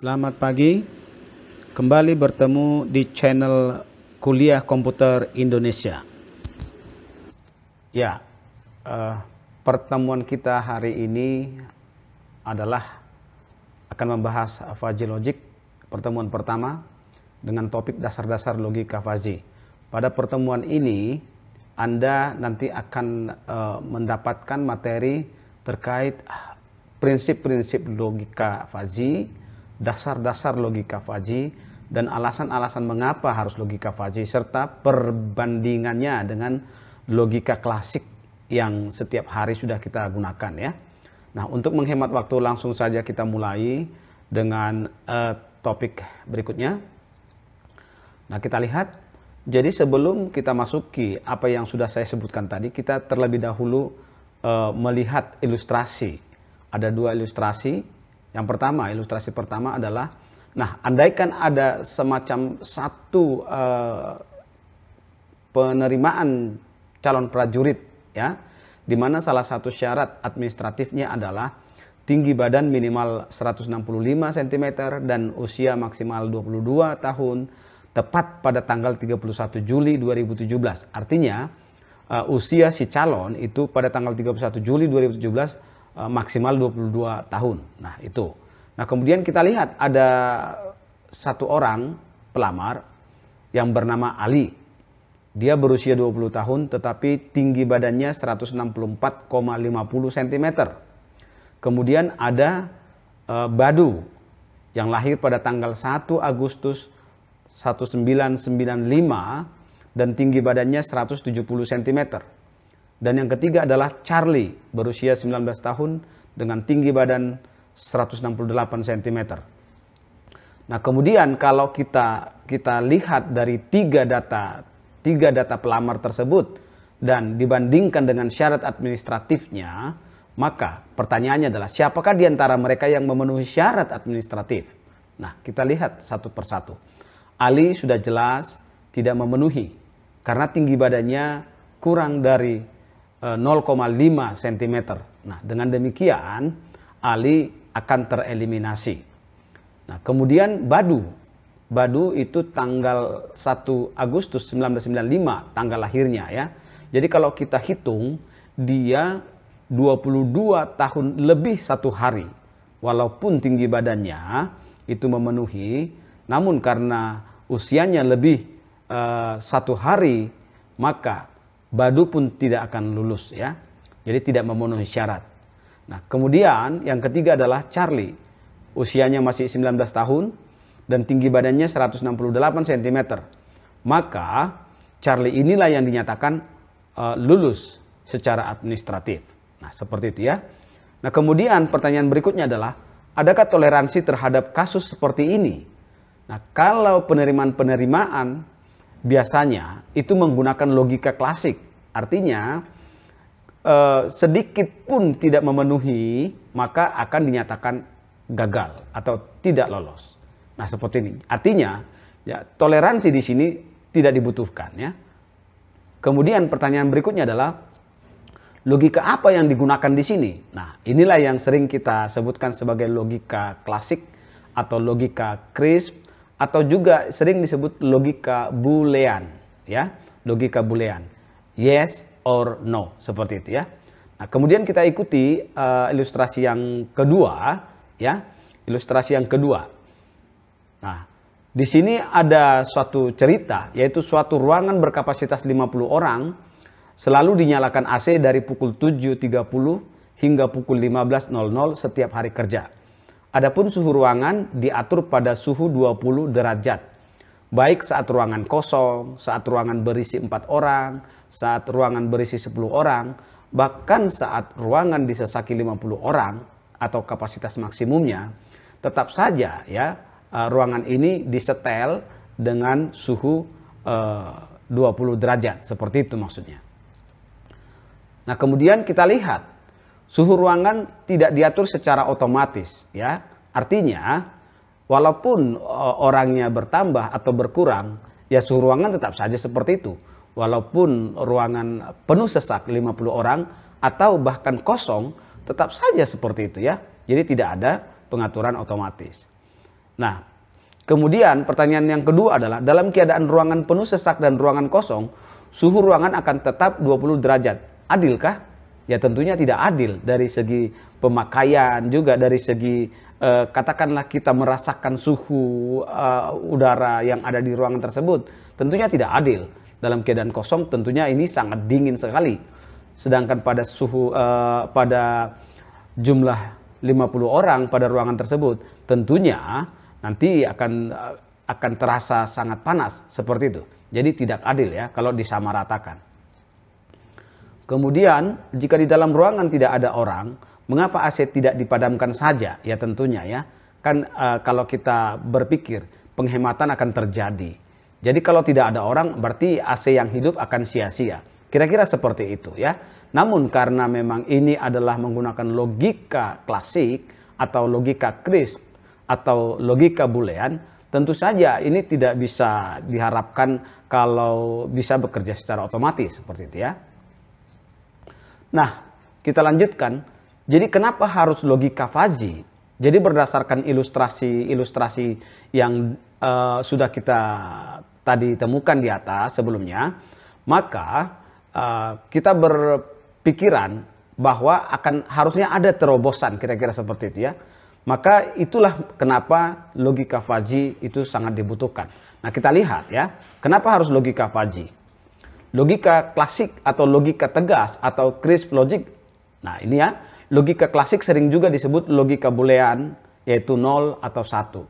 Selamat pagi. Kembali bertemu di channel Kuliah Komputer Indonesia. Ya, uh, pertemuan kita hari ini adalah akan membahas fuzzy logic, pertemuan pertama dengan topik dasar-dasar logika fuzzy. Pada pertemuan ini Anda nanti akan uh, mendapatkan materi terkait prinsip-prinsip logika fuzzy dasar-dasar logika Faji dan alasan-alasan mengapa harus logika Faji serta perbandingannya dengan logika klasik yang setiap hari sudah kita gunakan ya. Nah, untuk menghemat waktu langsung saja kita mulai dengan uh, topik berikutnya. Nah, kita lihat jadi sebelum kita masuki apa yang sudah saya sebutkan tadi, kita terlebih dahulu uh, melihat ilustrasi. Ada dua ilustrasi yang pertama, ilustrasi pertama adalah, nah, andaikan ada semacam satu uh, penerimaan calon prajurit, ya, di mana salah satu syarat administratifnya adalah tinggi badan minimal 165 cm dan usia maksimal 22 tahun tepat pada tanggal 31 Juli 2017. Artinya, uh, usia si calon itu pada tanggal 31 Juli 2017 Eh, maksimal 22 tahun. Nah, itu. Nah, kemudian kita lihat ada satu orang pelamar yang bernama Ali. Dia berusia 20 tahun tetapi tinggi badannya 164,50 cm. Kemudian ada uh, Badu yang lahir pada tanggal 1 Agustus 1995 dan tinggi badannya 170 cm. Dan yang ketiga adalah Charlie, berusia 19 tahun dengan tinggi badan 168 cm. Nah, kemudian kalau kita kita lihat dari tiga data tiga data pelamar tersebut dan dibandingkan dengan syarat administratifnya, maka pertanyaannya adalah siapakah di antara mereka yang memenuhi syarat administratif? Nah, kita lihat satu persatu. Ali sudah jelas tidak memenuhi karena tinggi badannya kurang dari 0,5 eh, cm. Nah, dengan demikian ali akan tereliminasi. Nah, kemudian badu. Badu itu tanggal 1 Agustus 1995 tanggal lahirnya ya. Jadi kalau kita hitung dia 22 tahun lebih satu hari. Walaupun tinggi badannya itu memenuhi, namun karena usianya lebih uh, satu hari, maka badu pun tidak akan lulus ya. Jadi tidak memenuhi syarat. Nah, kemudian yang ketiga adalah Charlie. Usianya masih 19 tahun dan tinggi badannya 168 cm. Maka Charlie inilah yang dinyatakan uh, lulus secara administratif. Nah, seperti itu ya. Nah, kemudian pertanyaan berikutnya adalah adakah toleransi terhadap kasus seperti ini? Nah, kalau penerimaan-penerimaan biasanya itu menggunakan logika klasik. Artinya eh, sedikit pun tidak memenuhi maka akan dinyatakan gagal atau tidak lolos. Nah seperti ini. Artinya ya, toleransi di sini tidak dibutuhkan ya. Kemudian pertanyaan berikutnya adalah logika apa yang digunakan di sini? Nah inilah yang sering kita sebutkan sebagai logika klasik atau logika crisp atau juga sering disebut logika boolean ya logika boolean yes or no seperti itu ya nah kemudian kita ikuti uh, ilustrasi yang kedua ya ilustrasi yang kedua nah di sini ada suatu cerita yaitu suatu ruangan berkapasitas 50 orang selalu dinyalakan AC dari pukul 7.30 hingga pukul 15.00 setiap hari kerja Adapun suhu ruangan diatur pada suhu 20 derajat. Baik saat ruangan kosong, saat ruangan berisi 4 orang, saat ruangan berisi 10 orang, bahkan saat ruangan disesaki 50 orang atau kapasitas maksimumnya, tetap saja ya eh, ruangan ini disetel dengan suhu eh, 20 derajat, seperti itu maksudnya. Nah, kemudian kita lihat Suhu ruangan tidak diatur secara otomatis, ya. Artinya, walaupun e, orangnya bertambah atau berkurang, ya suhu ruangan tetap saja seperti itu. Walaupun ruangan penuh sesak 50 orang atau bahkan kosong, tetap saja seperti itu ya. Jadi tidak ada pengaturan otomatis. Nah, kemudian pertanyaan yang kedua adalah dalam keadaan ruangan penuh sesak dan ruangan kosong, suhu ruangan akan tetap 20 derajat. Adilkah? ya tentunya tidak adil dari segi pemakaian juga dari segi eh, katakanlah kita merasakan suhu eh, udara yang ada di ruangan tersebut tentunya tidak adil dalam keadaan kosong tentunya ini sangat dingin sekali sedangkan pada suhu eh, pada jumlah 50 orang pada ruangan tersebut tentunya nanti akan eh, akan terasa sangat panas seperti itu jadi tidak adil ya kalau disamaratakan Kemudian jika di dalam ruangan tidak ada orang, mengapa AC tidak dipadamkan saja? Ya tentunya ya. Kan e, kalau kita berpikir penghematan akan terjadi. Jadi kalau tidak ada orang berarti AC yang hidup akan sia-sia. Kira-kira seperti itu ya. Namun karena memang ini adalah menggunakan logika klasik atau logika crisp atau logika bulean, tentu saja ini tidak bisa diharapkan kalau bisa bekerja secara otomatis seperti itu ya. Nah, kita lanjutkan. Jadi kenapa harus logika fazi? Jadi berdasarkan ilustrasi-ilustrasi yang uh, sudah kita tadi temukan di atas sebelumnya, maka uh, kita berpikiran bahwa akan harusnya ada terobosan kira-kira seperti itu ya. Maka itulah kenapa logika faji itu sangat dibutuhkan. Nah kita lihat ya, kenapa harus logika faji? logika klasik atau logika tegas atau crisp logic. Nah, ini ya, logika klasik sering juga disebut logika boolean yaitu nol atau satu.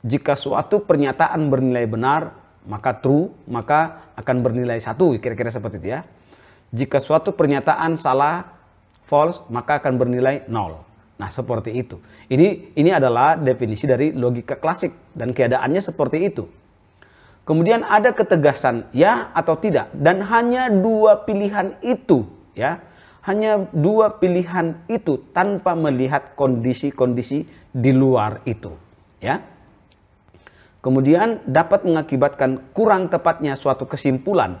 Jika suatu pernyataan bernilai benar, maka true, maka akan bernilai satu kira-kira seperti itu ya. Jika suatu pernyataan salah, false, maka akan bernilai nol. Nah, seperti itu. Ini ini adalah definisi dari logika klasik dan keadaannya seperti itu. Kemudian ada ketegasan ya atau tidak dan hanya dua pilihan itu ya. Hanya dua pilihan itu tanpa melihat kondisi-kondisi di luar itu ya. Kemudian dapat mengakibatkan kurang tepatnya suatu kesimpulan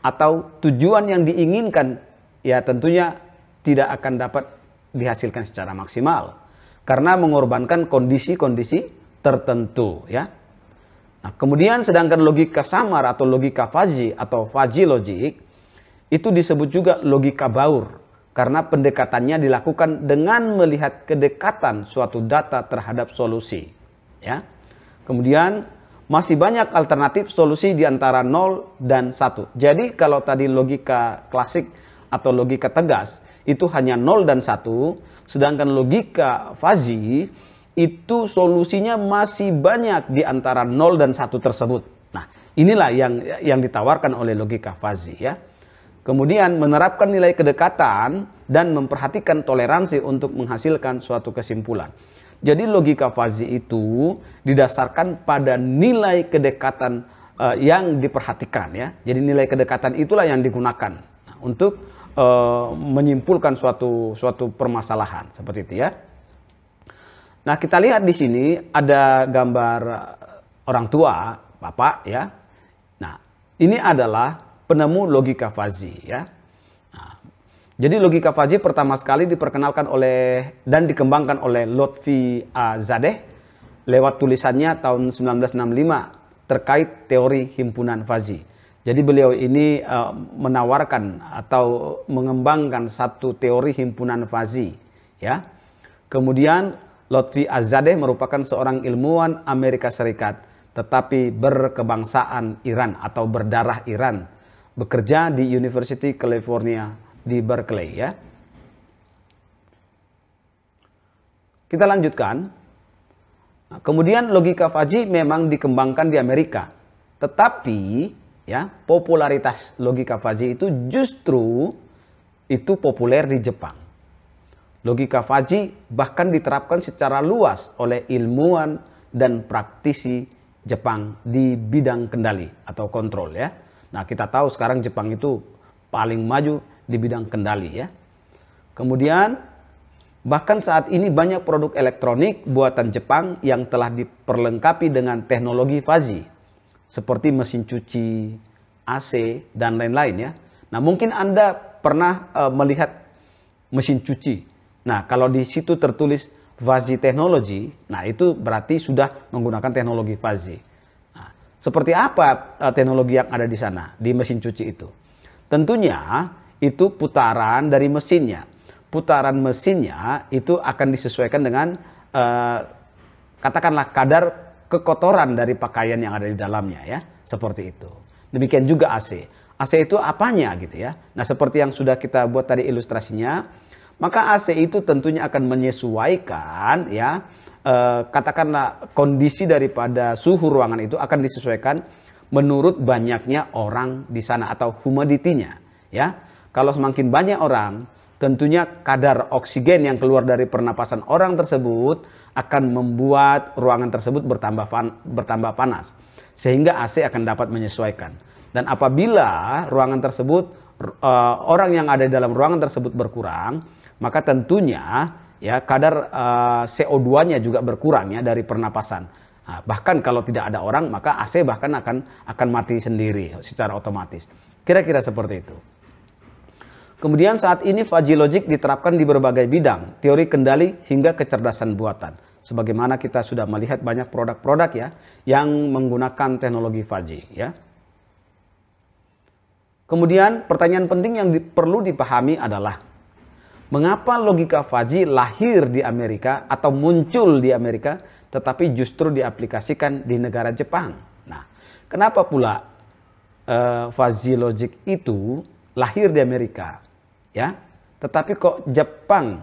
atau tujuan yang diinginkan ya tentunya tidak akan dapat dihasilkan secara maksimal karena mengorbankan kondisi-kondisi tertentu ya Nah, kemudian sedangkan logika samar atau logika fazi atau fazi logik itu disebut juga logika baur karena pendekatannya dilakukan dengan melihat kedekatan suatu data terhadap solusi. Ya. Kemudian masih banyak alternatif solusi di antara 0 dan 1. Jadi kalau tadi logika klasik atau logika tegas itu hanya 0 dan 1, sedangkan logika fazi itu solusinya masih banyak di antara 0 dan 1 tersebut. Nah, inilah yang yang ditawarkan oleh logika Fazi ya. Kemudian menerapkan nilai kedekatan dan memperhatikan toleransi untuk menghasilkan suatu kesimpulan. Jadi logika Fazi itu didasarkan pada nilai kedekatan uh, yang diperhatikan ya. Jadi nilai kedekatan itulah yang digunakan nah, untuk uh, menyimpulkan suatu suatu permasalahan seperti itu ya. Nah, kita lihat di sini ada gambar eh, orang tua, bapak ya. Nah, ini adalah penemu logika Fazi ya. Nah, jadi logika Fazi pertama sekali diperkenalkan oleh dan dikembangkan oleh Lotfi Azadeh lewat tulisannya tahun 1965 terkait teori himpunan Fazi. Jadi beliau ini uh, menawarkan atau mengembangkan satu teori himpunan Fazi ya. Kemudian Lotfi Azadeh merupakan seorang ilmuwan Amerika Serikat tetapi berkebangsaan Iran atau berdarah Iran. Bekerja di University California di Berkeley ya. Kita lanjutkan. Nah, kemudian logika Faji memang dikembangkan di Amerika. Tetapi ya, popularitas logika Faji itu justru itu populer di Jepang. Logika Faji bahkan diterapkan secara luas oleh ilmuwan dan praktisi Jepang di bidang kendali atau kontrol ya. Nah kita tahu sekarang Jepang itu paling maju di bidang kendali ya. Kemudian bahkan saat ini banyak produk elektronik buatan Jepang yang telah diperlengkapi dengan teknologi Fazi seperti mesin cuci, AC dan lain-lain ya. Nah mungkin Anda pernah uh, melihat mesin cuci Nah, kalau di situ tertulis fuzzy technology, nah itu berarti sudah menggunakan teknologi fuzzy. Nah, seperti apa uh, teknologi yang ada di sana di mesin cuci itu? Tentunya itu putaran dari mesinnya. Putaran mesinnya itu akan disesuaikan dengan uh, katakanlah kadar kekotoran dari pakaian yang ada di dalamnya ya, seperti itu. Demikian juga AC. AC itu apanya gitu ya. Nah, seperti yang sudah kita buat tadi ilustrasinya, maka AC itu tentunya akan menyesuaikan ya eh, katakanlah kondisi daripada suhu ruangan itu akan disesuaikan menurut banyaknya orang di sana atau humiditinya ya. Kalau semakin banyak orang, tentunya kadar oksigen yang keluar dari pernapasan orang tersebut akan membuat ruangan tersebut bertambah fan, bertambah panas sehingga AC akan dapat menyesuaikan. Dan apabila ruangan tersebut eh, orang yang ada di dalam ruangan tersebut berkurang, maka tentunya ya kadar uh, eh, CO2-nya juga berkurang ya dari pernapasan. Nah, bahkan kalau tidak ada orang maka AC bahkan akan akan mati sendiri secara otomatis. Kira-kira seperti itu. Kemudian saat ini Fuzzy Logic diterapkan di berbagai bidang, teori kendali hingga kecerdasan buatan. Sebagaimana kita sudah melihat banyak produk-produk ya yang menggunakan teknologi Fuzzy ya. Kemudian pertanyaan penting yang di, perlu dipahami adalah Mengapa logika Faji lahir di Amerika atau muncul di Amerika tetapi justru diaplikasikan di negara Jepang? Nah, kenapa pula uh, eh, Faji logic itu lahir di Amerika? Ya. Tetapi kok Jepang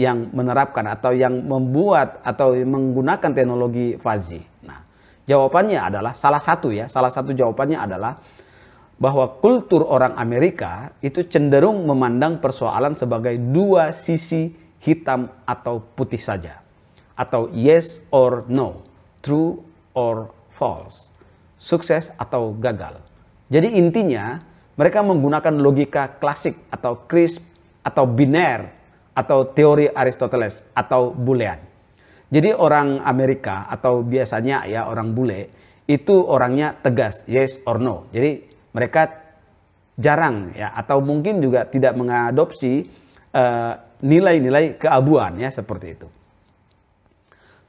yang menerapkan atau yang membuat atau menggunakan teknologi Fazi? Nah, jawabannya adalah salah satu ya, salah satu jawabannya adalah bahwa kultur orang Amerika itu cenderung memandang persoalan sebagai dua sisi hitam atau putih saja. Atau yes or no, true or false, sukses atau gagal. Jadi intinya mereka menggunakan logika klasik atau crisp atau biner atau teori Aristoteles atau Boolean. Jadi orang Amerika atau biasanya ya orang bule itu orangnya tegas yes or no. Jadi mereka jarang ya atau mungkin juga tidak mengadopsi eh, nilai-nilai uh, keabuan ya seperti itu.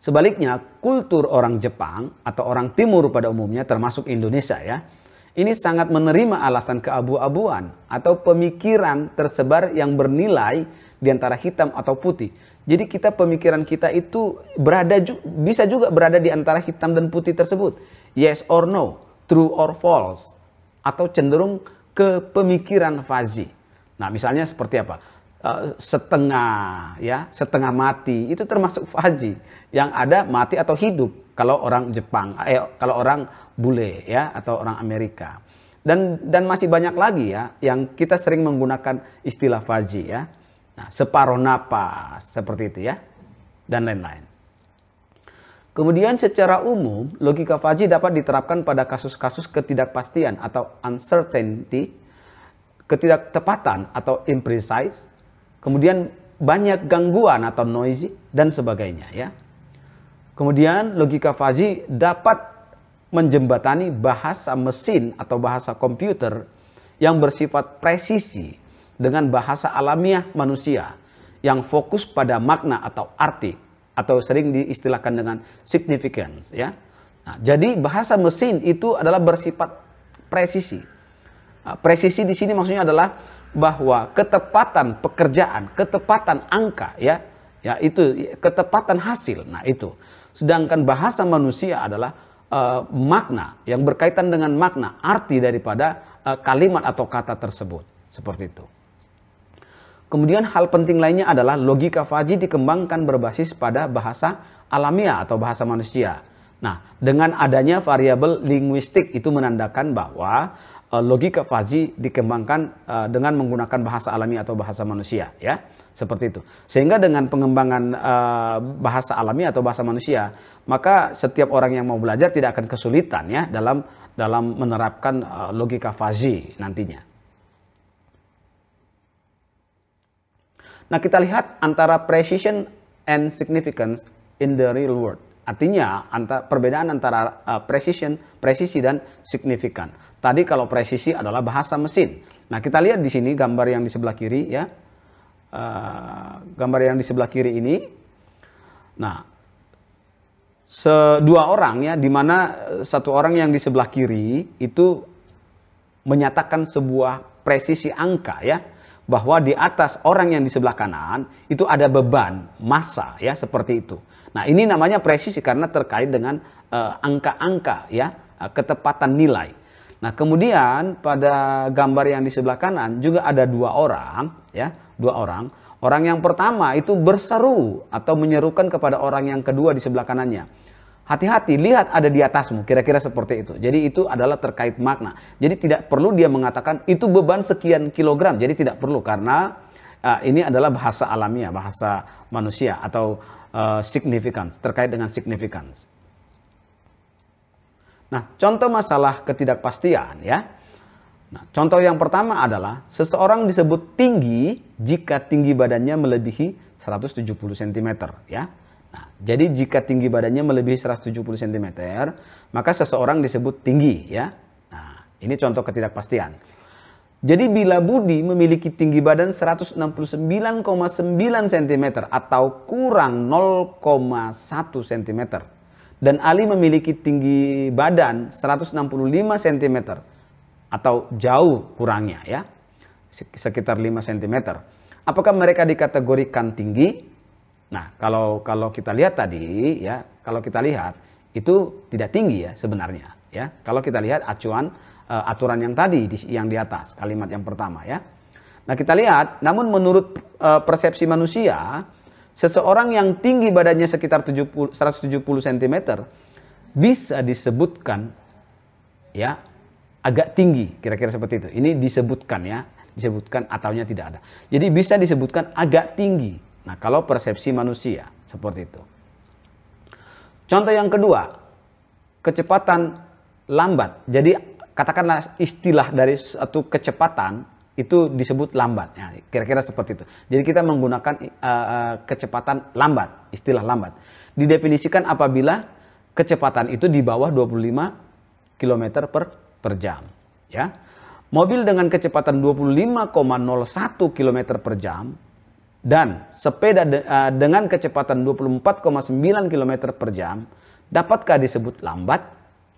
Sebaliknya, kultur orang Jepang atau orang Timur pada umumnya termasuk Indonesia ya, ini sangat menerima alasan keabu-abuan atau pemikiran tersebar yang bernilai di antara hitam atau putih. Jadi kita pemikiran kita itu berada ju bisa juga berada di antara hitam dan putih tersebut. Yes or no, true or false, atau cenderung ke pemikiran fazi. Nah, misalnya seperti apa? Eh, setengah ya setengah mati itu termasuk fazi yang ada mati atau hidup kalau orang Jepang eh kalau orang bule ya atau orang Amerika dan dan masih banyak lagi ya yang kita sering menggunakan istilah fazi ya nah separuh napas seperti itu ya dan lain-lain Kemudian secara umum, logika Faji dapat diterapkan pada kasus-kasus ketidakpastian atau uncertainty, ketidaktepatan atau imprecise, kemudian banyak gangguan atau noisy, dan sebagainya. ya. Kemudian logika Faji dapat menjembatani bahasa mesin atau bahasa komputer yang bersifat presisi dengan bahasa alamiah manusia yang fokus pada makna atau arti atau sering diistilahkan dengan significance ya. Nah, jadi bahasa mesin itu adalah bersifat presisi. Nah, presisi di sini maksudnya adalah bahwa ketepatan pekerjaan, ketepatan angka ya, ya itu ketepatan hasil. Nah, itu. Sedangkan bahasa manusia adalah uh, makna yang berkaitan dengan makna, arti daripada uh, kalimat atau kata tersebut. Seperti itu. Kemudian hal penting lainnya adalah logika Faji dikembangkan berbasis pada bahasa alamiah atau bahasa manusia. Nah, dengan adanya variabel linguistik itu menandakan bahwa eh, logika Faji dikembangkan eh, dengan menggunakan bahasa alami atau bahasa manusia, ya. Seperti itu. Sehingga dengan pengembangan eh, bahasa alami atau bahasa manusia, maka setiap orang yang mau belajar tidak akan kesulitan ya dalam dalam menerapkan logika Faji nantinya. Nah, kita lihat antara precision and significance in the real world. Artinya, antara, perbedaan antara uh, precision, presisi dan signifikan. Tadi kalau presisi adalah bahasa mesin. Nah, kita lihat di sini gambar yang di sebelah kiri ya. Uh, gambar yang di sebelah kiri ini. Nah, dua orang ya, di mana eh, satu orang yang di sebelah kiri itu menyatakan sebuah presisi angka ya bahwa di atas orang yang di sebelah kanan itu ada beban massa ya seperti itu. Nah, ini namanya presisi karena terkait dengan eh, angka-angka uh, ya, uh, ketepatan nilai. Nah, kemudian pada gambar yang di sebelah kanan juga ada dua orang ya, dua orang. Orang yang pertama itu berseru atau menyerukan kepada orang yang kedua di sebelah kanannya. Hati-hati, lihat ada di atasmu, kira-kira seperti itu. Jadi itu adalah terkait makna. Jadi tidak perlu dia mengatakan itu beban sekian kilogram. Jadi tidak perlu karena uh, ini adalah bahasa alamiah, bahasa manusia atau uh, significance, terkait dengan significance. Nah, contoh masalah ketidakpastian ya. Nah, contoh yang pertama adalah seseorang disebut tinggi jika tinggi badannya melebihi 170 cm ya. Nah, jadi jika tinggi badannya melebihi 170 cm, maka seseorang disebut tinggi ya. Nah, ini contoh ketidakpastian. Jadi bila Budi memiliki tinggi badan 169,9 cm atau kurang 0,1 cm dan Ali memiliki tinggi badan 165 cm atau jauh kurangnya ya sekitar 5 cm. Apakah mereka dikategorikan tinggi? Nah, kalau kalau kita lihat tadi ya, kalau kita lihat itu tidak tinggi ya sebenarnya ya. Kalau kita lihat acuan uh, aturan yang tadi di, yang di atas kalimat yang pertama ya. Nah, kita lihat namun menurut uh, persepsi manusia seseorang yang tinggi badannya sekitar 70 170 cm bisa disebutkan ya agak tinggi kira-kira seperti itu. Ini disebutkan ya, disebutkan ataunya tidak ada. Jadi bisa disebutkan agak tinggi Nah, kalau persepsi manusia seperti itu. Contoh yang kedua, kecepatan lambat. Jadi katakanlah istilah dari satu kecepatan itu disebut lambat. Ya, kira-kira seperti itu. Jadi kita menggunakan uh, kecepatan lambat, istilah lambat. Didefinisikan apabila kecepatan itu di bawah 25 km per, per jam. Ya. Mobil dengan kecepatan 25,01 km per jam dan sepeda de, eh, dengan kecepatan 24,9 km per jam dapatkah disebut lambat?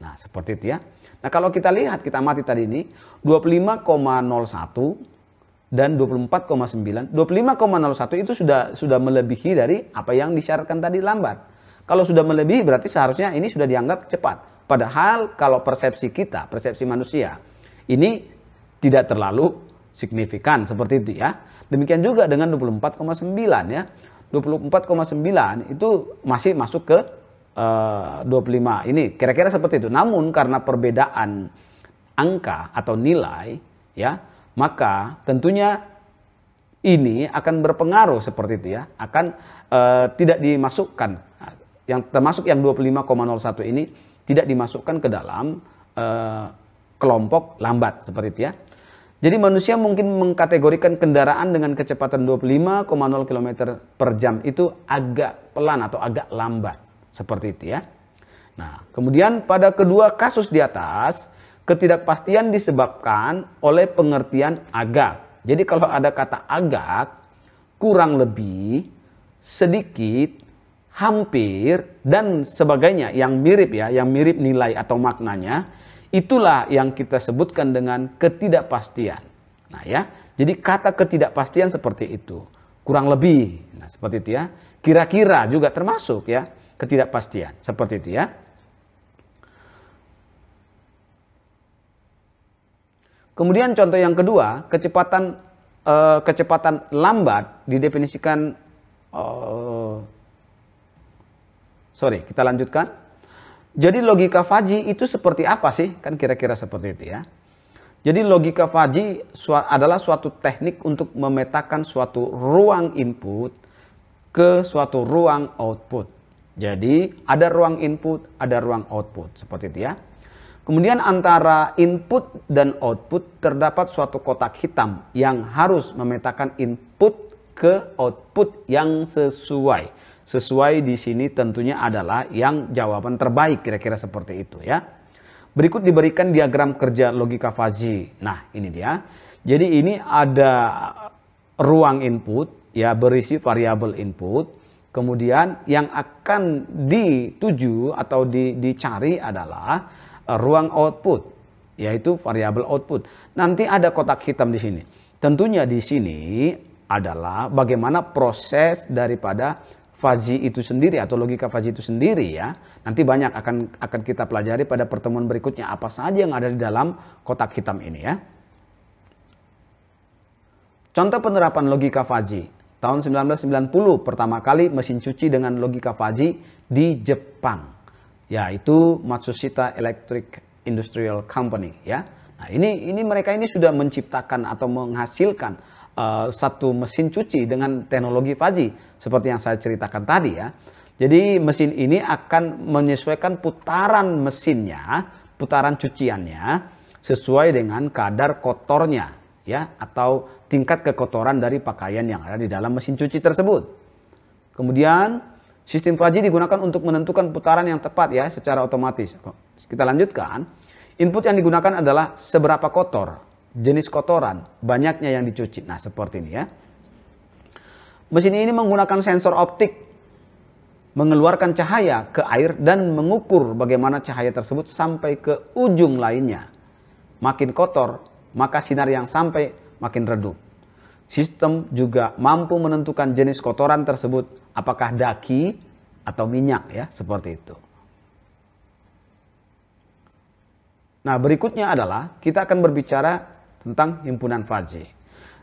Nah seperti itu ya. Nah kalau kita lihat kita mati tadi ini 25,01 dan 24,9. 25,01 itu sudah sudah melebihi dari apa yang disyaratkan tadi lambat. Kalau sudah melebihi berarti seharusnya ini sudah dianggap cepat. Padahal kalau persepsi kita, persepsi manusia, ini tidak terlalu signifikan seperti itu ya. Demikian juga dengan 24,9 ya. 24,9 itu masih masuk ke eh, uh, 25 ini. Kira-kira seperti itu. Namun karena perbedaan angka atau nilai ya, maka tentunya ini akan berpengaruh seperti itu ya. Akan uh, tidak dimasukkan yang termasuk yang 25,01 ini tidak dimasukkan ke dalam uh, kelompok lambat seperti itu ya. Jadi manusia mungkin mengkategorikan kendaraan dengan kecepatan 25,0 km per jam itu agak pelan atau agak lambat. Seperti itu ya. Nah, kemudian pada kedua kasus di atas, ketidakpastian disebabkan oleh pengertian agak. Jadi kalau ada kata agak, kurang lebih, sedikit, hampir, dan sebagainya yang mirip ya, yang mirip nilai atau maknanya, Itulah yang kita sebutkan dengan ketidakpastian. Nah ya, jadi kata ketidakpastian seperti itu. Kurang lebih, nah seperti itu ya. Kira-kira juga termasuk ya ketidakpastian, seperti itu ya. Kemudian contoh yang kedua, kecepatan eh, kecepatan lambat didefinisikan eh, sorry, kita lanjutkan jadi logika Faji itu seperti apa sih? Kan kira-kira seperti itu ya. Jadi logika Faji adalah suatu teknik untuk memetakan suatu ruang input ke suatu ruang output. Jadi ada ruang input, ada ruang output. Seperti itu ya. Kemudian antara input dan output terdapat suatu kotak hitam yang harus memetakan input ke output yang sesuai sesuai di sini tentunya adalah yang jawaban terbaik kira-kira seperti itu ya. Berikut diberikan diagram kerja logika Fuzzy. Nah, ini dia. Jadi ini ada ruang input ya berisi variabel input. Kemudian yang akan dituju atau di, dicari adalah eh, ruang output yaitu variabel output. Nanti ada kotak hitam di sini. Tentunya di sini adalah bagaimana proses daripada Fazi itu sendiri atau logika Fazi itu sendiri ya. Nanti banyak akan akan kita pelajari pada pertemuan berikutnya apa saja yang ada di dalam kotak hitam ini ya. Contoh penerapan logika Fazi. Tahun 1990 pertama kali mesin cuci dengan logika Fazi di Jepang yaitu Matsushita Electric Industrial Company ya. Nah, ini ini mereka ini sudah menciptakan atau menghasilkan eh, satu mesin cuci dengan teknologi Fazi seperti yang saya ceritakan tadi ya. Jadi mesin ini akan menyesuaikan putaran mesinnya, putaran cuciannya sesuai dengan kadar kotornya ya atau tingkat kekotoran dari pakaian yang ada di dalam mesin cuci tersebut. Kemudian sistem kaji digunakan untuk menentukan putaran yang tepat ya secara otomatis. Kita lanjutkan. Input yang digunakan adalah seberapa kotor, jenis kotoran, banyaknya yang dicuci. Nah, seperti ini ya. Mesin ini menggunakan sensor optik mengeluarkan cahaya ke air dan mengukur bagaimana cahaya tersebut sampai ke ujung lainnya. Makin kotor, maka sinar yang sampai makin redup. Sistem juga mampu menentukan jenis kotoran tersebut apakah daki atau minyak ya, seperti itu. Nah, berikutnya adalah kita akan berbicara tentang himpunan fajih.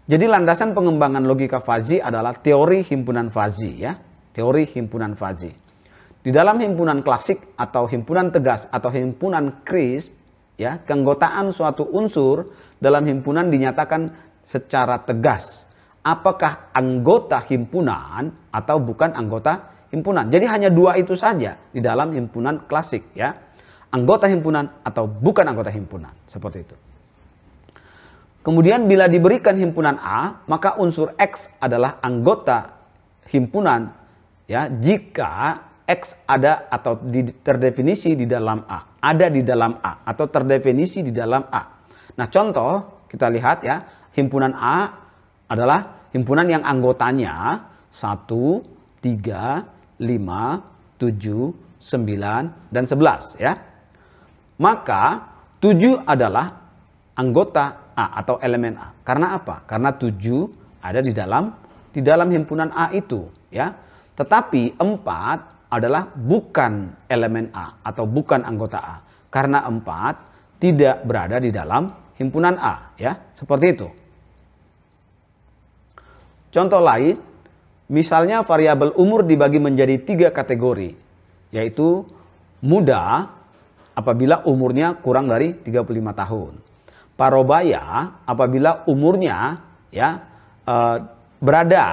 Jadi landasan pengembangan logika Fazi adalah teori himpunan Fazi ya, teori himpunan Fazi. Di dalam himpunan klasik atau himpunan tegas atau himpunan kris, ya, keanggotaan suatu unsur dalam himpunan dinyatakan secara tegas. Apakah anggota himpunan atau bukan anggota himpunan. Jadi hanya dua itu saja di dalam himpunan klasik ya. Anggota himpunan atau bukan anggota himpunan. Seperti itu. Kemudian bila diberikan himpunan A, maka unsur X adalah anggota himpunan ya jika X ada atau di, terdefinisi di dalam A, ada di dalam A atau terdefinisi di dalam A. Nah, contoh kita lihat ya, himpunan A adalah himpunan yang anggotanya 1 3 5 7 9 dan 11 ya. Maka 7 adalah anggota A atau elemen A. Karena apa? Karena 7 ada di dalam di dalam himpunan A itu, ya. Tetapi 4 adalah bukan elemen A atau bukan anggota A. Karena 4 tidak berada di dalam himpunan A, ya. Seperti itu. Contoh lain, misalnya variabel umur dibagi menjadi tiga kategori, yaitu muda apabila umurnya kurang dari 35 tahun parobaya apabila umurnya ya eh, berada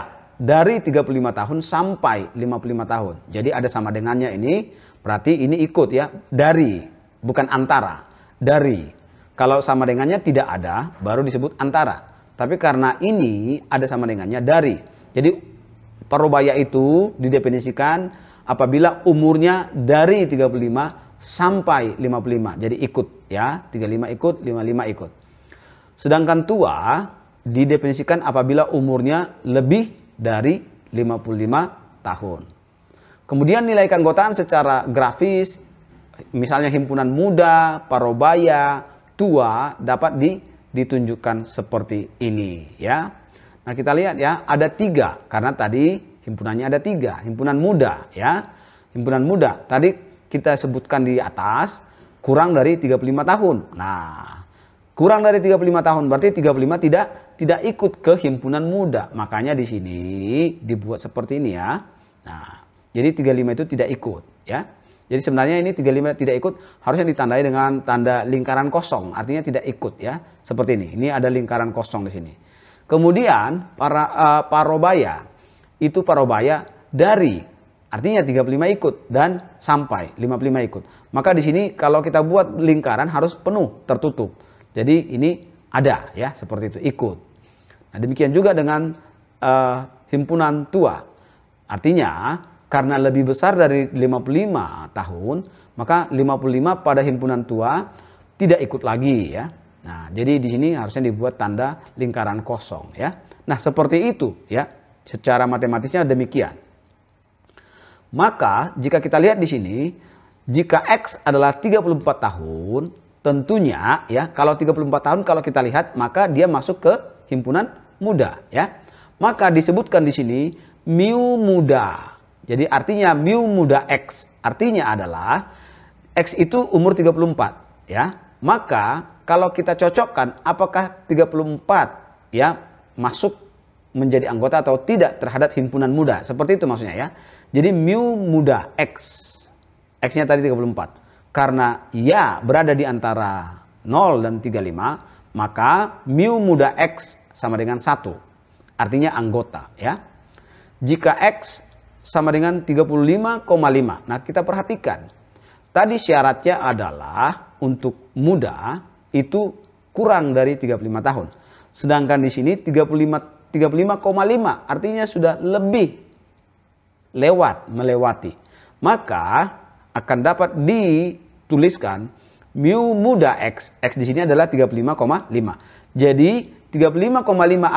dari 35 tahun sampai 55 tahun. Jadi ada sama dengannya ini, berarti ini ikut ya, dari, bukan antara, dari. Kalau sama dengannya tidak ada, baru disebut antara. Tapi karena ini ada sama dengannya dari. Jadi parobaya itu didefinisikan apabila umurnya dari 35 sampai 55. Jadi ikut ya, 35 ikut, 55 ikut. Sedangkan tua didefinisikan apabila umurnya lebih dari 55 tahun. Kemudian nilai keanggotaan secara grafis, misalnya himpunan muda, parobaya, tua dapat di, ditunjukkan seperti ini ya. Nah kita lihat ya, ada tiga karena tadi himpunannya ada tiga, himpunan muda ya. Himpunan muda, tadi kita sebutkan di atas kurang dari 35 tahun. Nah, kurang dari 35 tahun berarti 35 tidak tidak ikut ke himpunan muda. Makanya di sini dibuat seperti ini ya. Nah, jadi 35 itu tidak ikut ya. Jadi sebenarnya ini 35 tidak ikut harusnya ditandai dengan tanda lingkaran kosong, artinya tidak ikut ya. Seperti ini. Ini ada lingkaran kosong di sini. Kemudian para uh, parobaya itu parobaya dari Artinya 35 ikut dan sampai 55 ikut. Maka di sini kalau kita buat lingkaran harus penuh tertutup. Jadi ini ada ya seperti itu ikut. Nah, demikian juga dengan uh, himpunan tua. Artinya karena lebih besar dari 55 tahun, maka 55 pada himpunan tua tidak ikut lagi ya. Nah, jadi di sini harusnya dibuat tanda lingkaran kosong ya. Nah, seperti itu ya. Secara matematisnya demikian. Maka jika kita lihat di sini, jika X adalah 34 tahun, tentunya ya kalau 34 tahun kalau kita lihat maka dia masuk ke himpunan muda ya. Maka disebutkan di sini mu muda. Jadi artinya mu muda X. Artinya adalah X itu umur 34 ya. Maka kalau kita cocokkan apakah 34 ya masuk menjadi anggota atau tidak terhadap himpunan muda. Seperti itu maksudnya ya. Jadi mu muda X. X-nya tadi 34. Karena ya berada di antara 0 dan 35, maka mu muda X sama dengan 1. Artinya anggota ya. Jika X sama dengan 35,5. Nah kita perhatikan. Tadi syaratnya adalah untuk muda itu kurang dari 35 tahun. Sedangkan di sini 35 35,5 artinya sudah lebih lewat melewati maka akan dapat dituliskan mu muda x x di sini adalah 35,5 jadi 35,5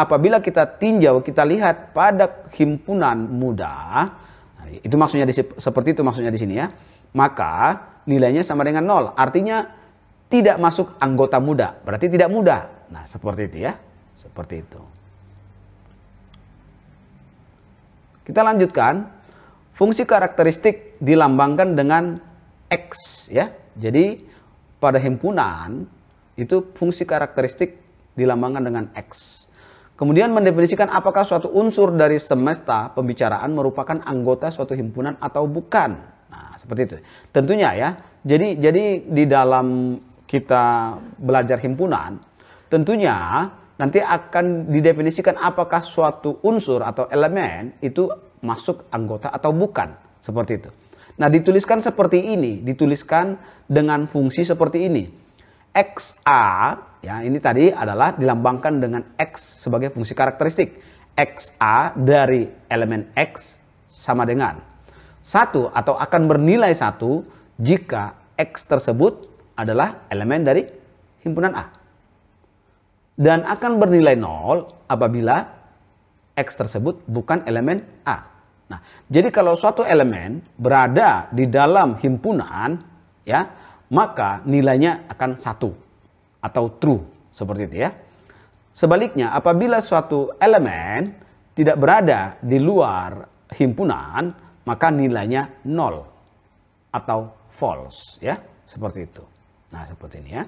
apabila kita tinjau kita lihat pada himpunan muda nah, itu maksudnya di, seperti itu maksudnya di sini ya maka nilainya sama dengan nol artinya tidak masuk anggota muda berarti tidak muda nah seperti itu ya seperti itu Kita lanjutkan. Fungsi karakteristik dilambangkan dengan X ya. Jadi pada himpunan itu fungsi karakteristik dilambangkan dengan X. Kemudian mendefinisikan apakah suatu unsur dari semesta pembicaraan merupakan anggota suatu himpunan atau bukan. Nah, seperti itu. Tentunya ya. Jadi jadi di dalam kita belajar himpunan, tentunya nanti akan didefinisikan apakah suatu unsur atau elemen itu masuk anggota atau bukan seperti itu. Nah, dituliskan seperti ini, dituliskan dengan fungsi seperti ini. XA ya, ini tadi adalah dilambangkan dengan X sebagai fungsi karakteristik. XA dari elemen X sama dengan satu atau akan bernilai satu jika X tersebut adalah elemen dari himpunan A dan akan bernilai nol apabila X tersebut bukan elemen A. Nah, jadi kalau suatu elemen berada di dalam himpunan, ya, maka nilainya akan satu atau true seperti itu ya. Sebaliknya, apabila suatu elemen tidak berada di luar himpunan, maka nilainya nol atau false ya, seperti itu. Nah, seperti ini ya.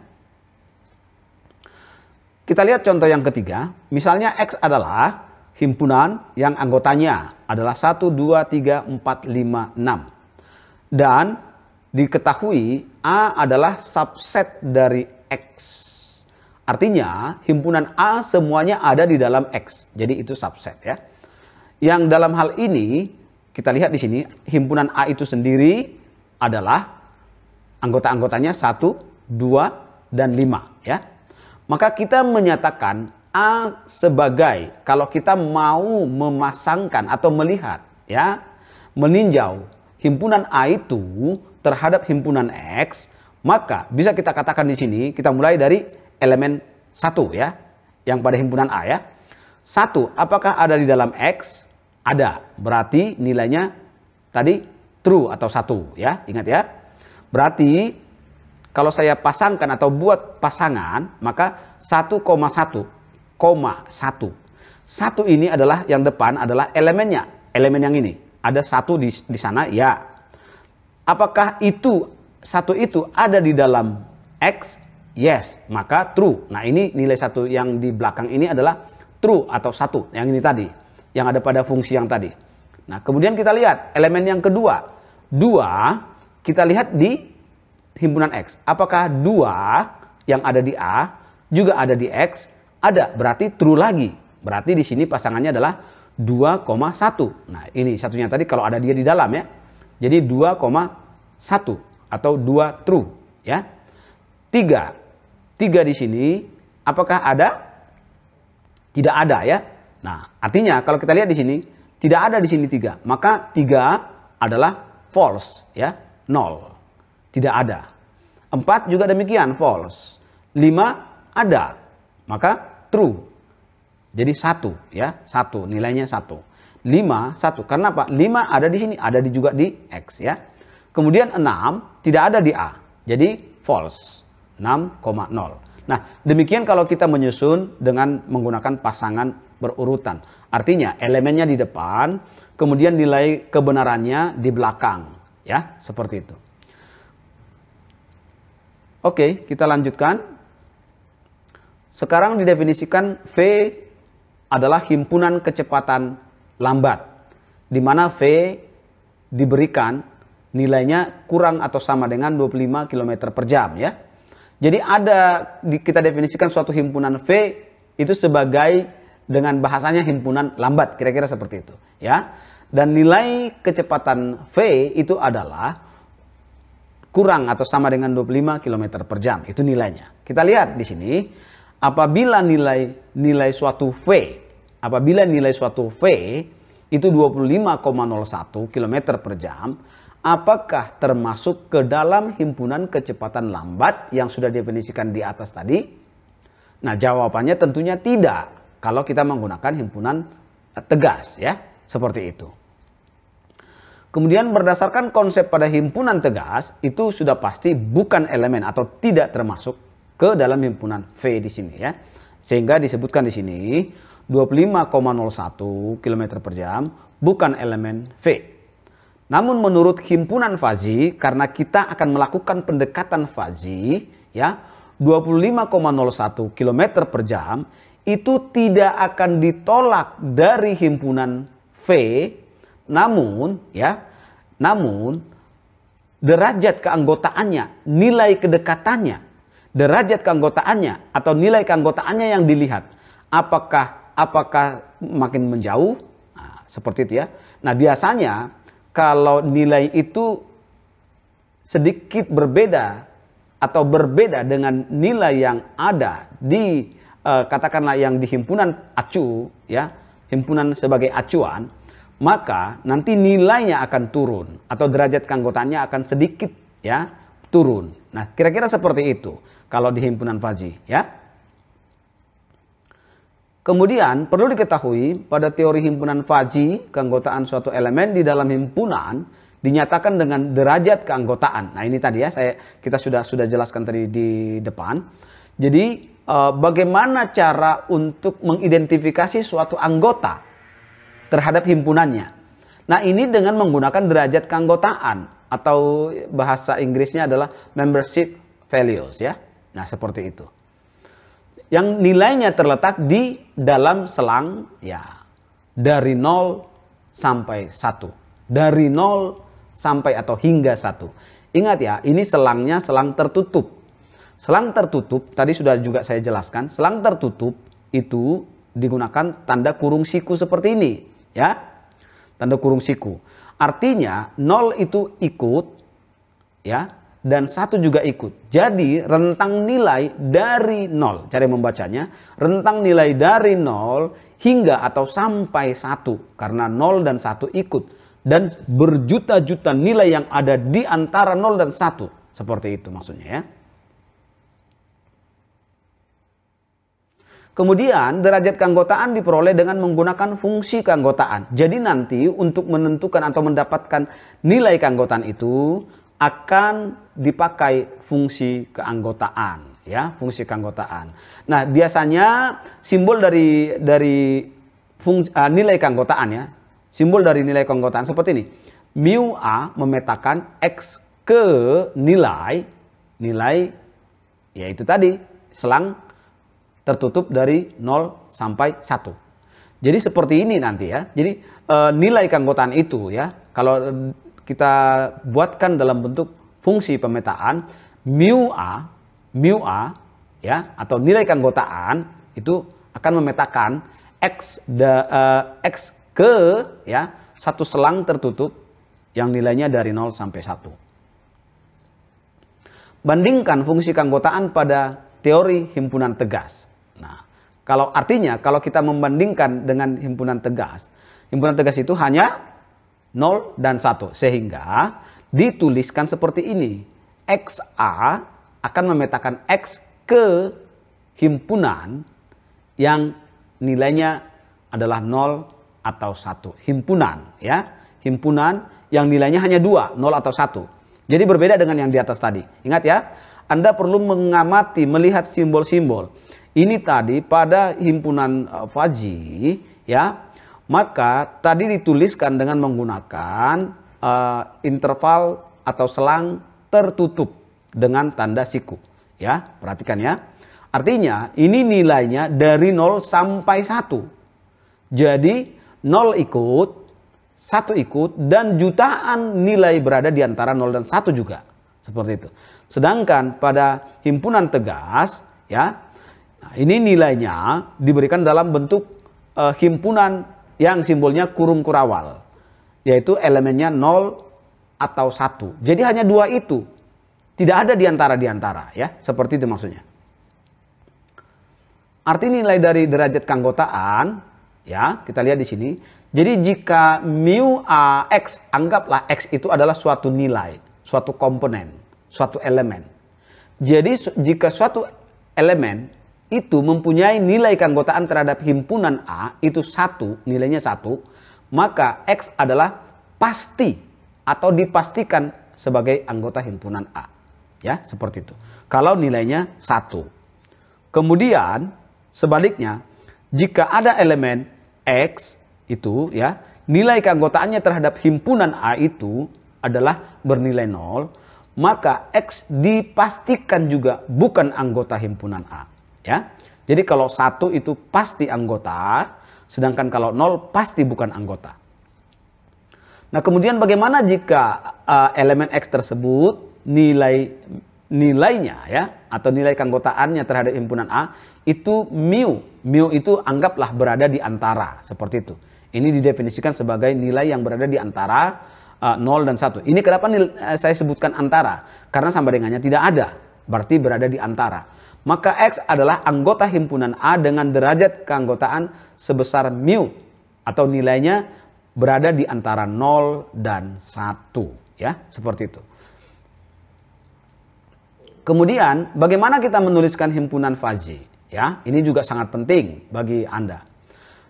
Kita lihat contoh yang ketiga. Misalnya X adalah himpunan yang anggotanya adalah 1, 2, 3, 4, 5, 6. Dan diketahui A adalah subset dari X. Artinya himpunan A semuanya ada di dalam X. Jadi itu subset ya. Yang dalam hal ini kita lihat di sini himpunan A itu sendiri adalah anggota-anggotanya 1, 2, dan 5 ya. Maka kita menyatakan A sebagai kalau kita mau memasangkan atau melihat ya, meninjau himpunan A itu terhadap himpunan X, maka bisa kita katakan di sini kita mulai dari elemen satu ya, yang pada himpunan A ya. Satu, apakah ada di dalam X? Ada. Berarti nilainya tadi true atau satu ya. Ingat ya. Berarti kalau saya pasangkan atau buat pasangan, maka 1,1,1 satu ini adalah yang depan adalah elemennya, elemen yang ini. Ada satu di, di sana, ya. Apakah itu, satu itu ada di dalam X? Yes, maka true. Nah ini nilai satu yang di belakang ini adalah true atau satu, yang ini tadi. Yang ada pada fungsi yang tadi. Nah kemudian kita lihat elemen yang kedua. Dua, kita lihat di himpunan X. Apakah dua yang ada di A juga ada di X? Ada, berarti true lagi. Berarti di sini pasangannya adalah 2,1. Nah ini satunya tadi kalau ada dia di dalam ya. Jadi 2,1 atau 2 true ya. 3. 3 di sini apakah ada? Tidak ada ya. Nah artinya kalau kita lihat di sini tidak ada di sini 3. Maka 3 adalah false ya, 0 tidak ada. Empat juga demikian, false. Lima ada, maka true. Jadi satu ya, satu nilainya satu. Lima satu, karena apa? Lima ada di sini, ada di juga di x ya. Kemudian enam tidak ada di a, jadi false. 6,0. Nah, demikian kalau kita menyusun dengan menggunakan pasangan berurutan. Artinya elemennya di depan, kemudian nilai kebenarannya di belakang, ya, seperti itu. Oke, kita lanjutkan. Sekarang didefinisikan V adalah himpunan kecepatan lambat, di mana V diberikan nilainya kurang atau sama dengan 25 km per jam ya. Jadi ada kita definisikan suatu himpunan V itu sebagai dengan bahasanya himpunan lambat kira-kira seperti itu ya. Dan nilai kecepatan V itu adalah kurang atau sama dengan 25 km per jam. Itu nilainya. Kita lihat di sini, apabila nilai nilai suatu V, apabila nilai suatu V itu 25,01 km per jam, apakah termasuk ke dalam himpunan kecepatan lambat yang sudah definisikan di atas tadi? Nah jawabannya tentunya tidak kalau kita menggunakan himpunan tegas ya, seperti itu. Kemudian berdasarkan konsep pada himpunan tegas itu sudah pasti bukan elemen atau tidak termasuk ke dalam himpunan V di sini ya. Sehingga disebutkan di sini 25,01 km per jam bukan elemen V. Namun menurut himpunan Fazi karena kita akan melakukan pendekatan Fazi ya 25,01 km per jam itu tidak akan ditolak dari himpunan V namun ya namun, derajat keanggotaannya, nilai kedekatannya, derajat keanggotaannya atau nilai keanggotaannya yang dilihat. Apakah apakah makin menjauh? Nah, seperti itu ya. Nah, biasanya kalau nilai itu sedikit berbeda atau berbeda dengan nilai yang ada di eh, katakanlah yang di himpunan acu ya, himpunan sebagai acuan, maka nanti nilainya akan turun atau derajat keanggotaannya akan sedikit ya turun. Nah, kira-kira seperti itu kalau di himpunan Faji ya. Kemudian perlu diketahui pada teori himpunan Faji keanggotaan suatu elemen di dalam himpunan dinyatakan dengan derajat keanggotaan. Nah ini tadi ya saya kita sudah sudah jelaskan tadi di depan. Jadi eh, bagaimana cara untuk mengidentifikasi suatu anggota terhadap himpunannya. Nah ini dengan menggunakan derajat keanggotaan atau bahasa Inggrisnya adalah membership values ya. Nah seperti itu. Yang nilainya terletak di dalam selang ya dari 0 sampai 1. Dari 0 sampai atau hingga 1. Ingat ya ini selangnya selang tertutup. Selang tertutup tadi sudah juga saya jelaskan. Selang tertutup itu digunakan tanda kurung siku seperti ini ya tanda kurung siku artinya nol itu ikut ya dan satu juga ikut jadi rentang nilai dari nol cara membacanya rentang nilai dari nol hingga atau sampai satu karena nol dan satu ikut dan berjuta-juta nilai yang ada di antara nol dan satu seperti itu maksudnya ya Kemudian derajat keanggotaan diperoleh dengan menggunakan fungsi keanggotaan. Jadi nanti untuk menentukan atau mendapatkan nilai keanggotaan itu akan dipakai fungsi keanggotaan, ya, fungsi keanggotaan. Nah, biasanya simbol dari dari fungsi, uh, eh, nilai keanggotaan ya, simbol dari nilai keanggotaan seperti ini. Mu A memetakan X ke nilai nilai yaitu tadi selang tertutup dari 0 sampai 1. Jadi seperti ini nanti ya. Jadi e, nilai keanggotaan itu ya, kalau kita buatkan dalam bentuk fungsi pemetaan mu a, mu a ya atau nilai keanggotaan itu akan memetakan x da, e, x ke ya satu selang tertutup yang nilainya dari 0 sampai 1. Bandingkan fungsi keanggotaan pada teori himpunan tegas. Kalau artinya kalau kita membandingkan dengan himpunan tegas, himpunan tegas itu hanya 0 dan 1 sehingga dituliskan seperti ini. XA akan memetakan X ke himpunan yang nilainya adalah 0 atau 1. Himpunan ya, himpunan yang nilainya hanya 2, 0 atau 1. Jadi berbeda dengan yang di atas tadi. Ingat ya, Anda perlu mengamati, melihat simbol-simbol ini tadi pada himpunan eh, Faji ya maka tadi dituliskan dengan menggunakan uh, interval atau selang tertutup dengan tanda siku ya perhatikan ya artinya ini nilainya dari 0 sampai 1 jadi 0 ikut 1 ikut dan jutaan nilai berada di antara 0 dan 1 juga seperti itu sedangkan pada himpunan tegas ya Nah, ini nilainya diberikan dalam bentuk uh, himpunan yang simbolnya kurung kurawal, yaitu elemennya nol atau satu Jadi hanya dua itu. Tidak ada diantara-diantara ya, seperti itu maksudnya. Arti nilai dari derajat keanggotaan, ya kita lihat di sini. Jadi jika mu a x, anggaplah x itu adalah suatu nilai, suatu komponen, suatu elemen. Jadi jika suatu elemen itu mempunyai nilai keanggotaan terhadap himpunan A itu satu, nilainya satu, maka X adalah pasti atau dipastikan sebagai anggota himpunan A. Ya, seperti itu. Kalau nilainya satu. Kemudian sebaliknya, jika ada elemen X itu ya, nilai keanggotaannya terhadap himpunan A itu adalah bernilai nol, maka X dipastikan juga bukan anggota himpunan A. Ya. Jadi kalau satu itu pasti anggota, sedangkan kalau nol pasti bukan anggota. Nah, kemudian bagaimana jika uh, elemen X tersebut nilai nilainya ya atau nilai keanggotaannya terhadap himpunan A itu mu. Mu itu anggaplah berada di antara, seperti itu. Ini didefinisikan sebagai nilai yang berada di antara uh, eh, 0 dan 1. Ini kenapa nil, eh, saya sebutkan antara? Karena sama dengannya tidak ada, berarti berada di antara maka X adalah anggota himpunan A dengan derajat keanggotaan sebesar mu atau nilainya berada di antara 0 dan 1 ya, seperti itu. Kemudian bagaimana kita menuliskan himpunan Fazi ya? Ini juga sangat penting bagi Anda.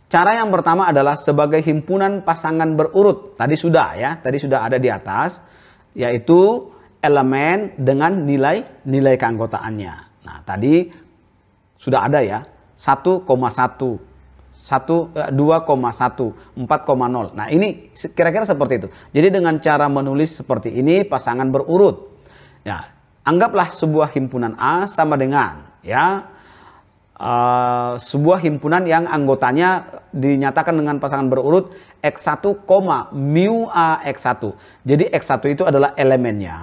Cara yang pertama adalah sebagai himpunan pasangan berurut. Tadi sudah ya, tadi sudah ada di atas yaitu elemen dengan nilai-nilai keanggotaannya. Nah, tadi sudah ada ya, 1,1 2,1 4,0. Nah, ini kira-kira seperti itu. Jadi dengan cara menulis seperti ini pasangan berurut. Ya, anggaplah sebuah himpunan A sama dengan ya Uh, sebuah himpunan yang anggotanya dinyatakan dengan pasangan berurut X1, mu A X1. Jadi X1 itu adalah elemennya,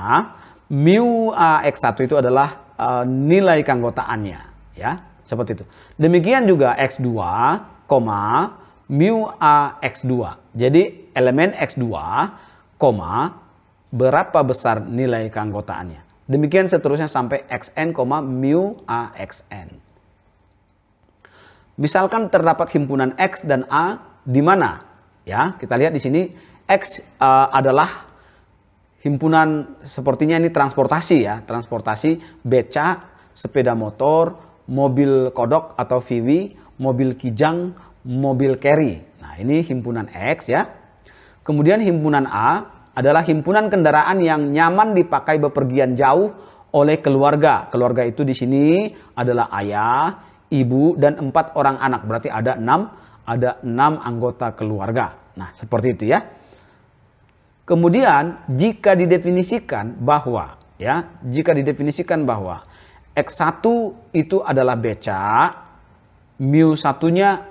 mu A X1 itu adalah Eh, nilai keanggotaannya ya seperti itu demikian juga x2 koma mu a x2 jadi elemen x2 koma berapa besar nilai keanggotaannya demikian seterusnya sampai xn koma mu a xn misalkan terdapat himpunan x dan a di mana ya kita lihat di sini x uh, adalah himpunan sepertinya ini transportasi ya, transportasi beca, sepeda motor, mobil kodok atau VW, mobil kijang, mobil carry. Nah, ini himpunan X ya. Kemudian himpunan A adalah himpunan kendaraan yang nyaman dipakai bepergian jauh oleh keluarga. Keluarga itu di sini adalah ayah, ibu dan empat orang anak. Berarti ada enam, ada enam anggota keluarga. Nah, seperti itu ya. Kemudian jika didefinisikan bahwa ya, jika didefinisikan bahwa X1 itu adalah beca, mu satunya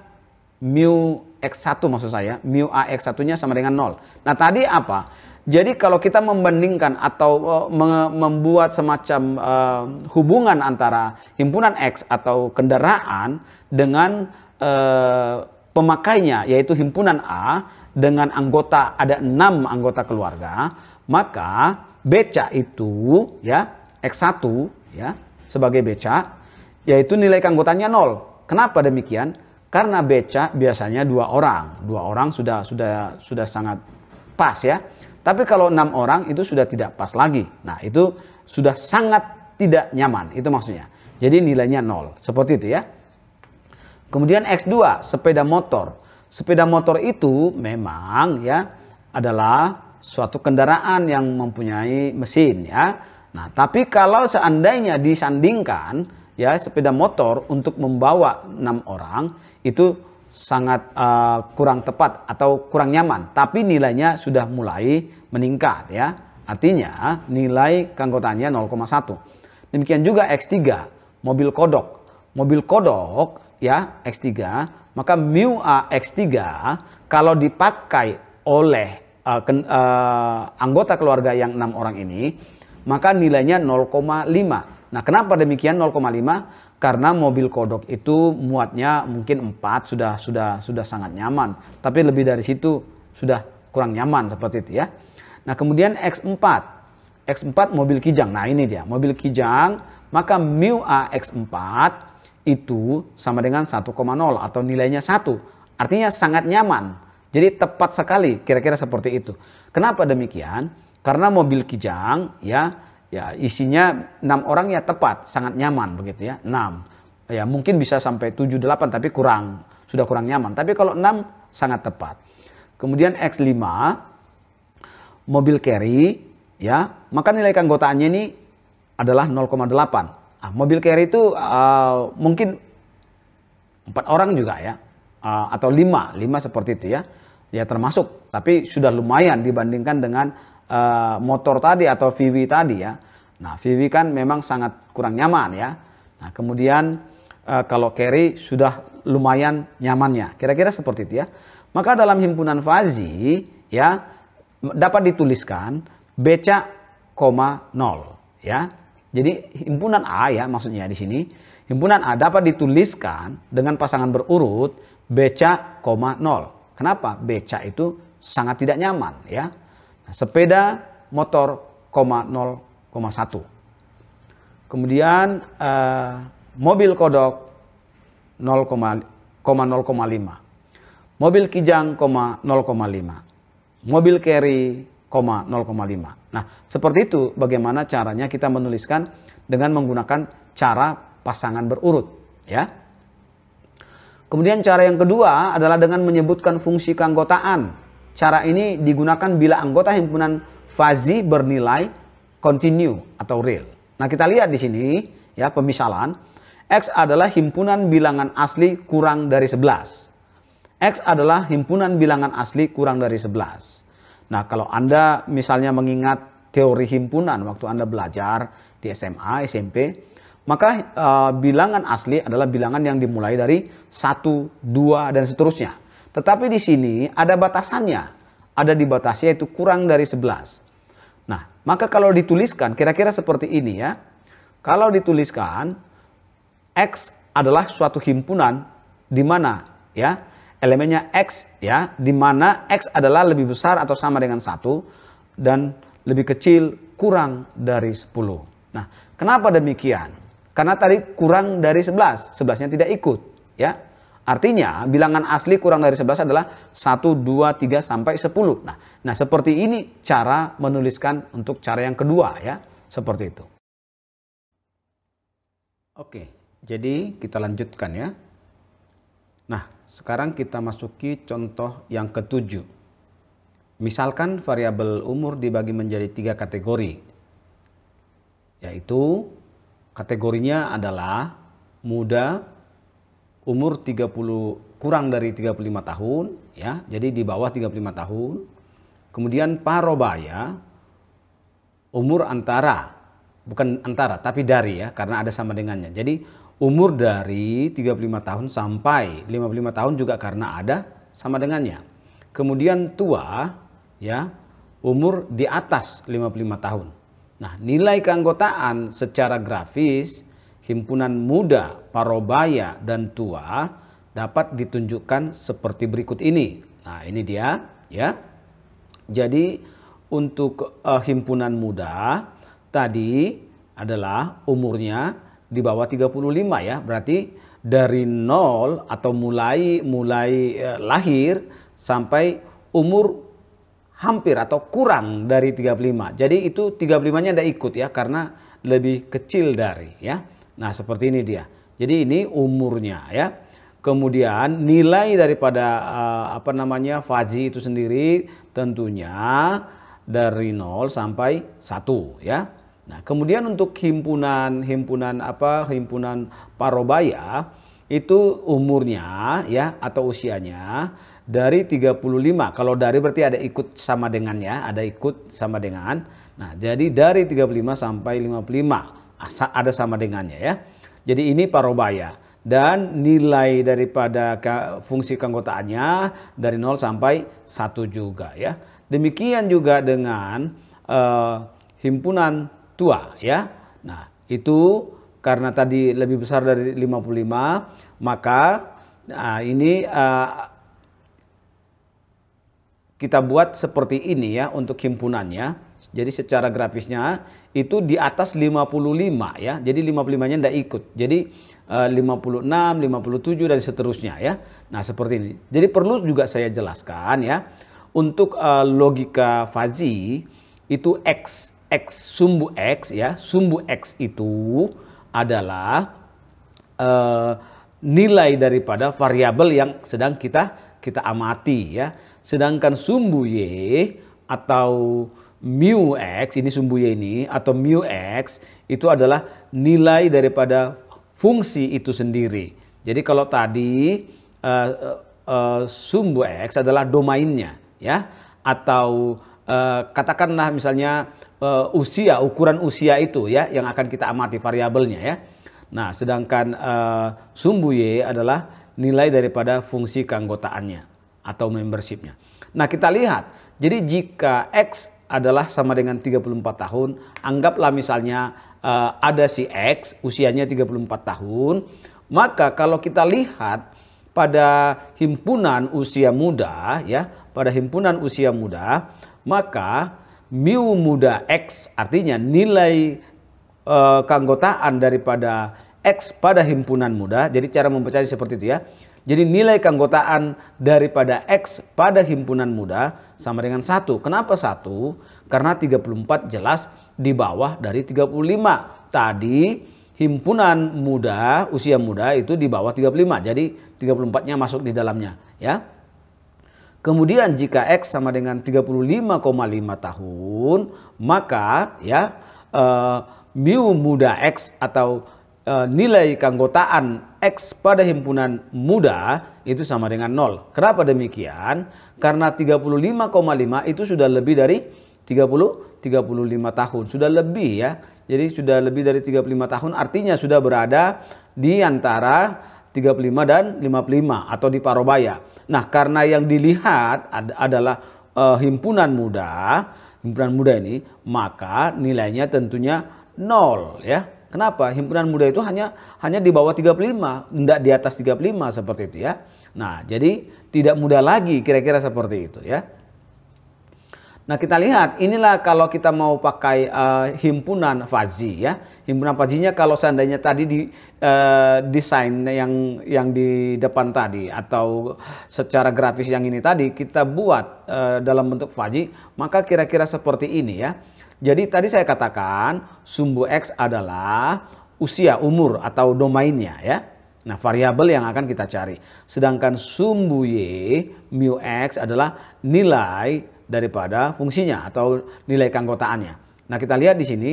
mu X1 maksud saya, mu AX1-nya sama dengan 0. Nah, tadi apa? Jadi kalau kita membandingkan atau e, membuat semacam uh, hubungan antara himpunan X atau kendaraan dengan uh, pemakainya yaitu himpunan A, dengan anggota ada enam anggota keluarga, maka beca itu ya X1 ya sebagai beca yaitu nilai keanggotanya nol. Kenapa demikian? Karena beca biasanya dua orang, dua orang sudah sudah sudah sangat pas ya. Tapi kalau enam orang itu sudah tidak pas lagi. Nah itu sudah sangat tidak nyaman itu maksudnya. Jadi nilainya nol seperti itu ya. Kemudian X2 sepeda motor sepeda motor itu memang ya adalah suatu kendaraan yang mempunyai mesin ya. Nah, tapi kalau seandainya disandingkan ya sepeda motor untuk membawa enam orang itu sangat uh, kurang tepat atau kurang nyaman, tapi nilainya sudah mulai meningkat ya. Artinya nilai keanggotaannya 0,1. Demikian juga X3, mobil kodok. Mobil kodok ya X3 maka mu x 3 kalau dipakai oleh uh, ken, uh, anggota keluarga yang enam orang ini, maka nilainya 0,5. Nah, kenapa demikian 0,5? karena mobil kodok itu muatnya mungkin 4 sudah sudah sudah sangat nyaman tapi lebih dari situ sudah kurang nyaman seperti itu ya nah kemudian X4 X4 mobil kijang nah ini dia mobil kijang maka mu x 4 itu sama dengan 1,0 atau nilainya 1. Artinya sangat nyaman. Jadi tepat sekali kira-kira seperti itu. Kenapa demikian? Karena mobil Kijang ya ya isinya 6 orang ya tepat, sangat nyaman begitu ya. 6. Ya mungkin bisa sampai 7 8 tapi kurang sudah kurang nyaman. Tapi kalau 6 sangat tepat. Kemudian X5 mobil carry ya, maka nilai keanggotaannya ini adalah 0,8 Nah, mobil carry itu uh, mungkin empat orang juga ya, uh, atau lima, lima seperti itu ya, ya termasuk. Tapi sudah lumayan dibandingkan dengan uh, motor tadi atau VW tadi ya. Nah, VW kan memang sangat kurang nyaman ya. Nah, kemudian uh, kalau carry sudah lumayan nyamannya. Kira-kira seperti itu ya. Maka dalam himpunan Fazi ya dapat dituliskan beca koma nol ya. Jadi himpunan A ya maksudnya di sini. Himpunan A dapat dituliskan dengan pasangan berurut beca, 0. Kenapa? Beca itu sangat tidak nyaman ya. Nah, sepeda, motor, 0,1. Kemudian eh, mobil kodok 0,05. Mobil kijang, 0,5. Mobil carry 0,5. Nah, seperti itu bagaimana caranya kita menuliskan dengan menggunakan cara pasangan berurut, ya. Kemudian cara yang kedua adalah dengan menyebutkan fungsi keanggotaan. Cara ini digunakan bila anggota himpunan fazi bernilai continue atau real. Nah, kita lihat di sini ya pemisalan X adalah himpunan bilangan asli kurang dari 11. X adalah himpunan bilangan asli kurang dari 11. Nah, kalau Anda misalnya mengingat teori himpunan waktu Anda belajar di SMA, SMP, maka uh, bilangan asli adalah bilangan yang dimulai dari 1, 2, dan seterusnya. Tetapi di sini ada batasannya. Ada dibatasi yaitu kurang dari 11. Nah, maka kalau dituliskan kira-kira seperti ini ya. Kalau dituliskan X adalah suatu himpunan di mana ya elemennya x ya, di mana x adalah lebih besar atau sama dengan satu dan lebih kecil kurang dari 10. Nah, kenapa demikian? Karena tadi kurang dari 11, 11-nya tidak ikut, ya. Artinya, bilangan asli kurang dari 11 adalah 1, 2, 3, sampai 10. Nah, nah seperti ini cara menuliskan untuk cara yang kedua, ya. Seperti itu. Oke, jadi kita lanjutkan ya. Nah, sekarang kita masuki contoh yang ketujuh. Misalkan variabel umur dibagi menjadi tiga kategori, yaitu kategorinya adalah muda, umur 30 kurang dari 35 tahun, ya, jadi di bawah 35 tahun. Kemudian parobaya, umur antara bukan antara tapi dari ya karena ada sama dengannya. Jadi umur dari 35 tahun sampai 55 tahun juga karena ada sama dengannya. Kemudian tua ya umur di atas 55 tahun. Nah, nilai keanggotaan secara grafis himpunan muda, parobaya dan tua dapat ditunjukkan seperti berikut ini. Nah, ini dia ya. Jadi untuk uh, himpunan muda tadi adalah umurnya di bawah 35 ya. Berarti dari nol atau mulai mulai eh, lahir sampai umur hampir atau kurang dari 35. Jadi itu 35-nya tidak ikut ya karena lebih kecil dari ya. Nah, seperti ini dia. Jadi ini umurnya ya. Kemudian nilai daripada eh, apa namanya faji itu sendiri tentunya dari 0 sampai 1 ya. Nah, kemudian untuk himpunan himpunan apa? himpunan parobaya itu umurnya ya atau usianya dari 35. Kalau dari berarti ada ikut sama dengannya, ada ikut sama dengan. Nah, jadi dari 35 sampai 55 ah, ada sama dengannya ya. Jadi ini parobaya dan nilai daripada fungsi keanggotaannya dari 0 sampai 1 juga ya. Demikian juga dengan uh, himpunan tua ya. Nah, itu karena tadi lebih besar dari 55, maka nah, ini uh, kita buat seperti ini ya untuk himpunannya. Jadi secara grafisnya itu di atas 55 ya. Jadi 55-nya tidak ikut. Jadi 56, ah, 57 dan seterusnya ya. Nah seperti ini. Jadi perlu juga saya jelaskan ya. Untuk ah, logika Fazi itu X X, sumbu X ya, sumbu X itu adalah uh, nilai daripada variabel yang sedang kita kita amati ya. Sedangkan sumbu Y atau mu X, ini sumbu Y ini, atau mu X itu adalah nilai daripada fungsi itu sendiri. Jadi kalau tadi uh, uh, sumbu X adalah domainnya ya, atau uh, katakanlah misalnya uh, usia, ukuran usia itu ya yang akan kita amati variabelnya ya. Nah, sedangkan uh, sumbu Y adalah nilai daripada fungsi keanggotaannya atau membershipnya. Nah, kita lihat. Jadi jika X adalah sama dengan 34 tahun, anggaplah misalnya uh, ada si X usianya 34 tahun, maka kalau kita lihat pada himpunan usia muda ya, pada himpunan usia muda, maka mu muda X artinya nilai e, keanggotaan daripada X pada himpunan muda. Jadi cara membacanya seperti itu ya. Jadi nilai keanggotaan daripada X pada himpunan muda sama dengan satu. Kenapa satu? Karena 34 jelas di bawah dari 35. Tadi himpunan muda, usia muda itu di bawah 35. Jadi 34-nya masuk di dalamnya, ya. Kemudian jika X sama dengan 35,5 tahun, maka ya uh, mu muda X atau uh, nilai keanggotaan X pada himpunan muda itu sama dengan 0. Kenapa demikian? Karena 35,5 itu sudah lebih dari 30 35 tahun, sudah lebih ya. Jadi sudah lebih dari 35 tahun artinya sudah berada di antara 35 dan 55 atau di parobaya. Nah, karena yang dilihat ad adalah uh, himpunan muda, himpunan muda ini, maka nilainya tentunya nol ya. Kenapa? Himpunan muda itu hanya hanya di bawah 35, tidak di atas 35 seperti itu ya. Nah, jadi tidak mudah lagi kira-kira seperti itu ya. Nah, kita lihat inilah kalau kita mau pakai uh, himpunan fazi ya. Himpunan fazinya kalau seandainya tadi di Eh, desain yang yang di depan tadi atau secara grafis yang ini tadi kita buat uh, dalam bentuk faji maka kira-kira seperti ini ya. Jadi tadi saya katakan sumbu X adalah usia, umur atau domainnya ya. Nah variabel yang akan kita cari. Sedangkan sumbu Y mu X adalah nilai daripada fungsinya atau nilai keanggotaannya. Nah kita lihat di sini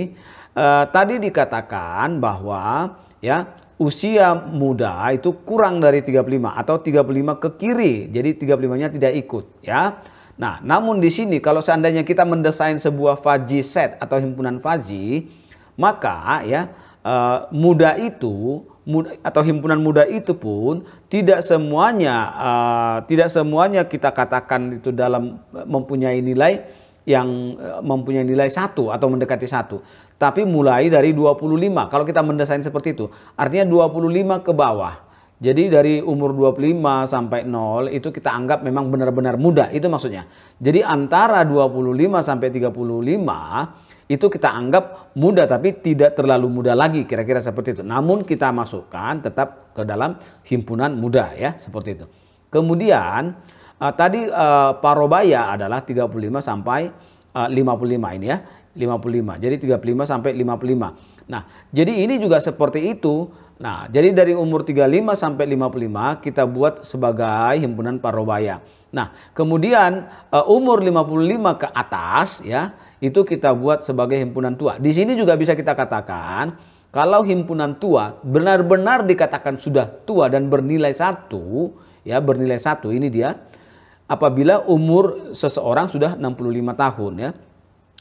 uh, tadi dikatakan bahwa ya usia muda itu kurang dari 35 atau 35 ke kiri. Jadi 35-nya tidak ikut ya. Nah, namun di sini kalau seandainya kita mendesain sebuah Faji set atau himpunan Faji, maka ya uh, muda itu muda, atau himpunan muda itu pun tidak semuanya uh, tidak semuanya kita katakan itu dalam eh, mempunyai nilai yang mempunyai nilai satu atau mendekati satu tapi mulai dari 25. Kalau kita mendesain seperti itu, artinya 25 ke bawah. Jadi dari umur 25 sampai 0 itu kita anggap memang benar-benar muda, itu maksudnya. Jadi antara 25 sampai 35 itu kita anggap muda tapi tidak terlalu muda lagi kira-kira seperti itu. Namun kita masukkan tetap ke dalam himpunan muda ya, seperti itu. Kemudian eh, tadi eh, parobaya adalah 35 sampai 55 eh, ini ya. 55. Jadi 35 sampai 55. Nah, jadi ini juga seperti itu. Nah, jadi dari umur 35 sampai 55 kita buat sebagai himpunan parobaya. Nah, kemudian eh, umur 55 ke atas ya, itu kita buat sebagai himpunan tua. Di sini juga bisa kita katakan kalau himpunan tua benar-benar dikatakan sudah tua dan bernilai satu, ya bernilai satu ini dia apabila umur seseorang sudah 65 tahun ya.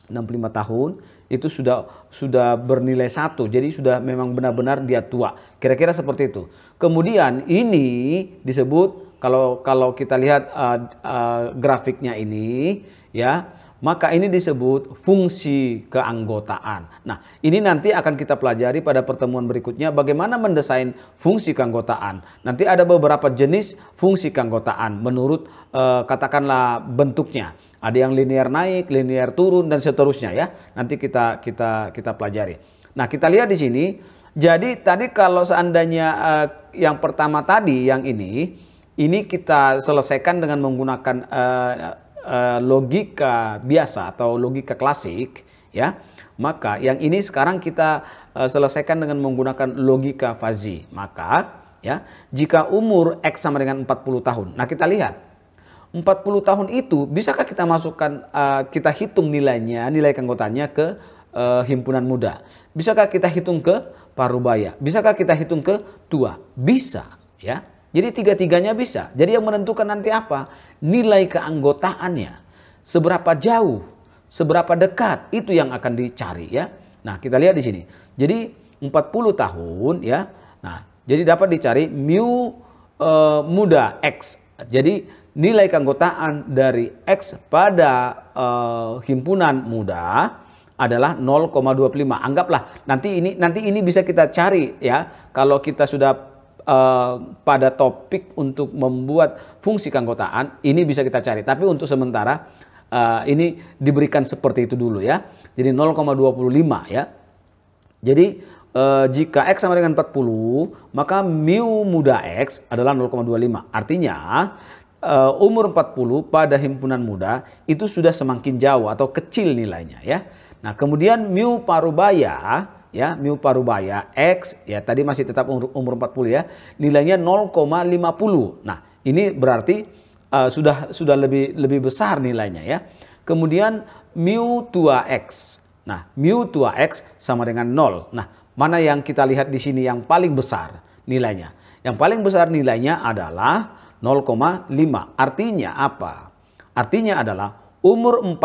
65 tahun itu sudah sudah bernilai satu jadi sudah memang benar-benar dia tua kira-kira seperti itu kemudian ini disebut kalau kalau kita lihat uh, uh, grafiknya ini ya maka ini disebut fungsi keanggotaan. Nah, ini nanti akan kita pelajari pada pertemuan berikutnya bagaimana mendesain fungsi keanggotaan. Nanti ada beberapa jenis fungsi keanggotaan menurut eh, katakanlah bentuknya. Ada yang linear naik, linear turun dan seterusnya ya. Nanti kita kita kita pelajari. Nah, kita lihat di sini. Jadi tadi kalau seandainya uh, yang pertama tadi yang ini ini kita selesaikan dengan menggunakan uh, uh, logika biasa atau logika klasik ya. Maka yang ini sekarang kita uh, selesaikan dengan menggunakan logika fazi. Maka ya, jika umur X sama dengan 40 tahun. Nah, kita lihat 40 tahun itu bisakah kita masukkan uh, kita hitung nilainya, nilai keanggotaannya ke uh, himpunan muda? Bisakah kita hitung ke parubaya? Bisakah kita hitung ke tua? Bisa, ya. Jadi tiga-tiganya bisa. Jadi yang menentukan nanti apa? Nilai keanggotaannya. Seberapa jauh, seberapa dekat itu yang akan dicari ya. Nah, kita lihat di sini. Jadi 40 tahun ya. Nah, jadi dapat dicari mu uh, muda X. Jadi nilai keanggotaan dari X pada uh, himpunan muda adalah 0,25. Anggaplah nanti ini nanti ini bisa kita cari ya kalau kita sudah Uh, pada topik untuk membuat fungsi keanggotaan ini bisa kita cari tapi untuk sementara uh, ini diberikan seperti itu dulu ya jadi 0,25 ya jadi uh, jika X sama dengan 40 maka mu muda X adalah 0,25 artinya uh, umur 40 pada himpunan muda itu sudah semakin jauh atau kecil nilainya ya. Nah, kemudian mu parubaya ya, mu parubaya x ya tadi masih tetap umur, umur 40 ya, nilainya 0,50. Nah, ini berarti uh, sudah sudah lebih lebih besar nilainya ya. Kemudian mu tua x. Nah, mu tua x sama dengan 0. Nah, mana yang kita lihat di sini yang paling besar nilainya? Yang paling besar nilainya adalah 0,5. Artinya apa? Artinya adalah umur 40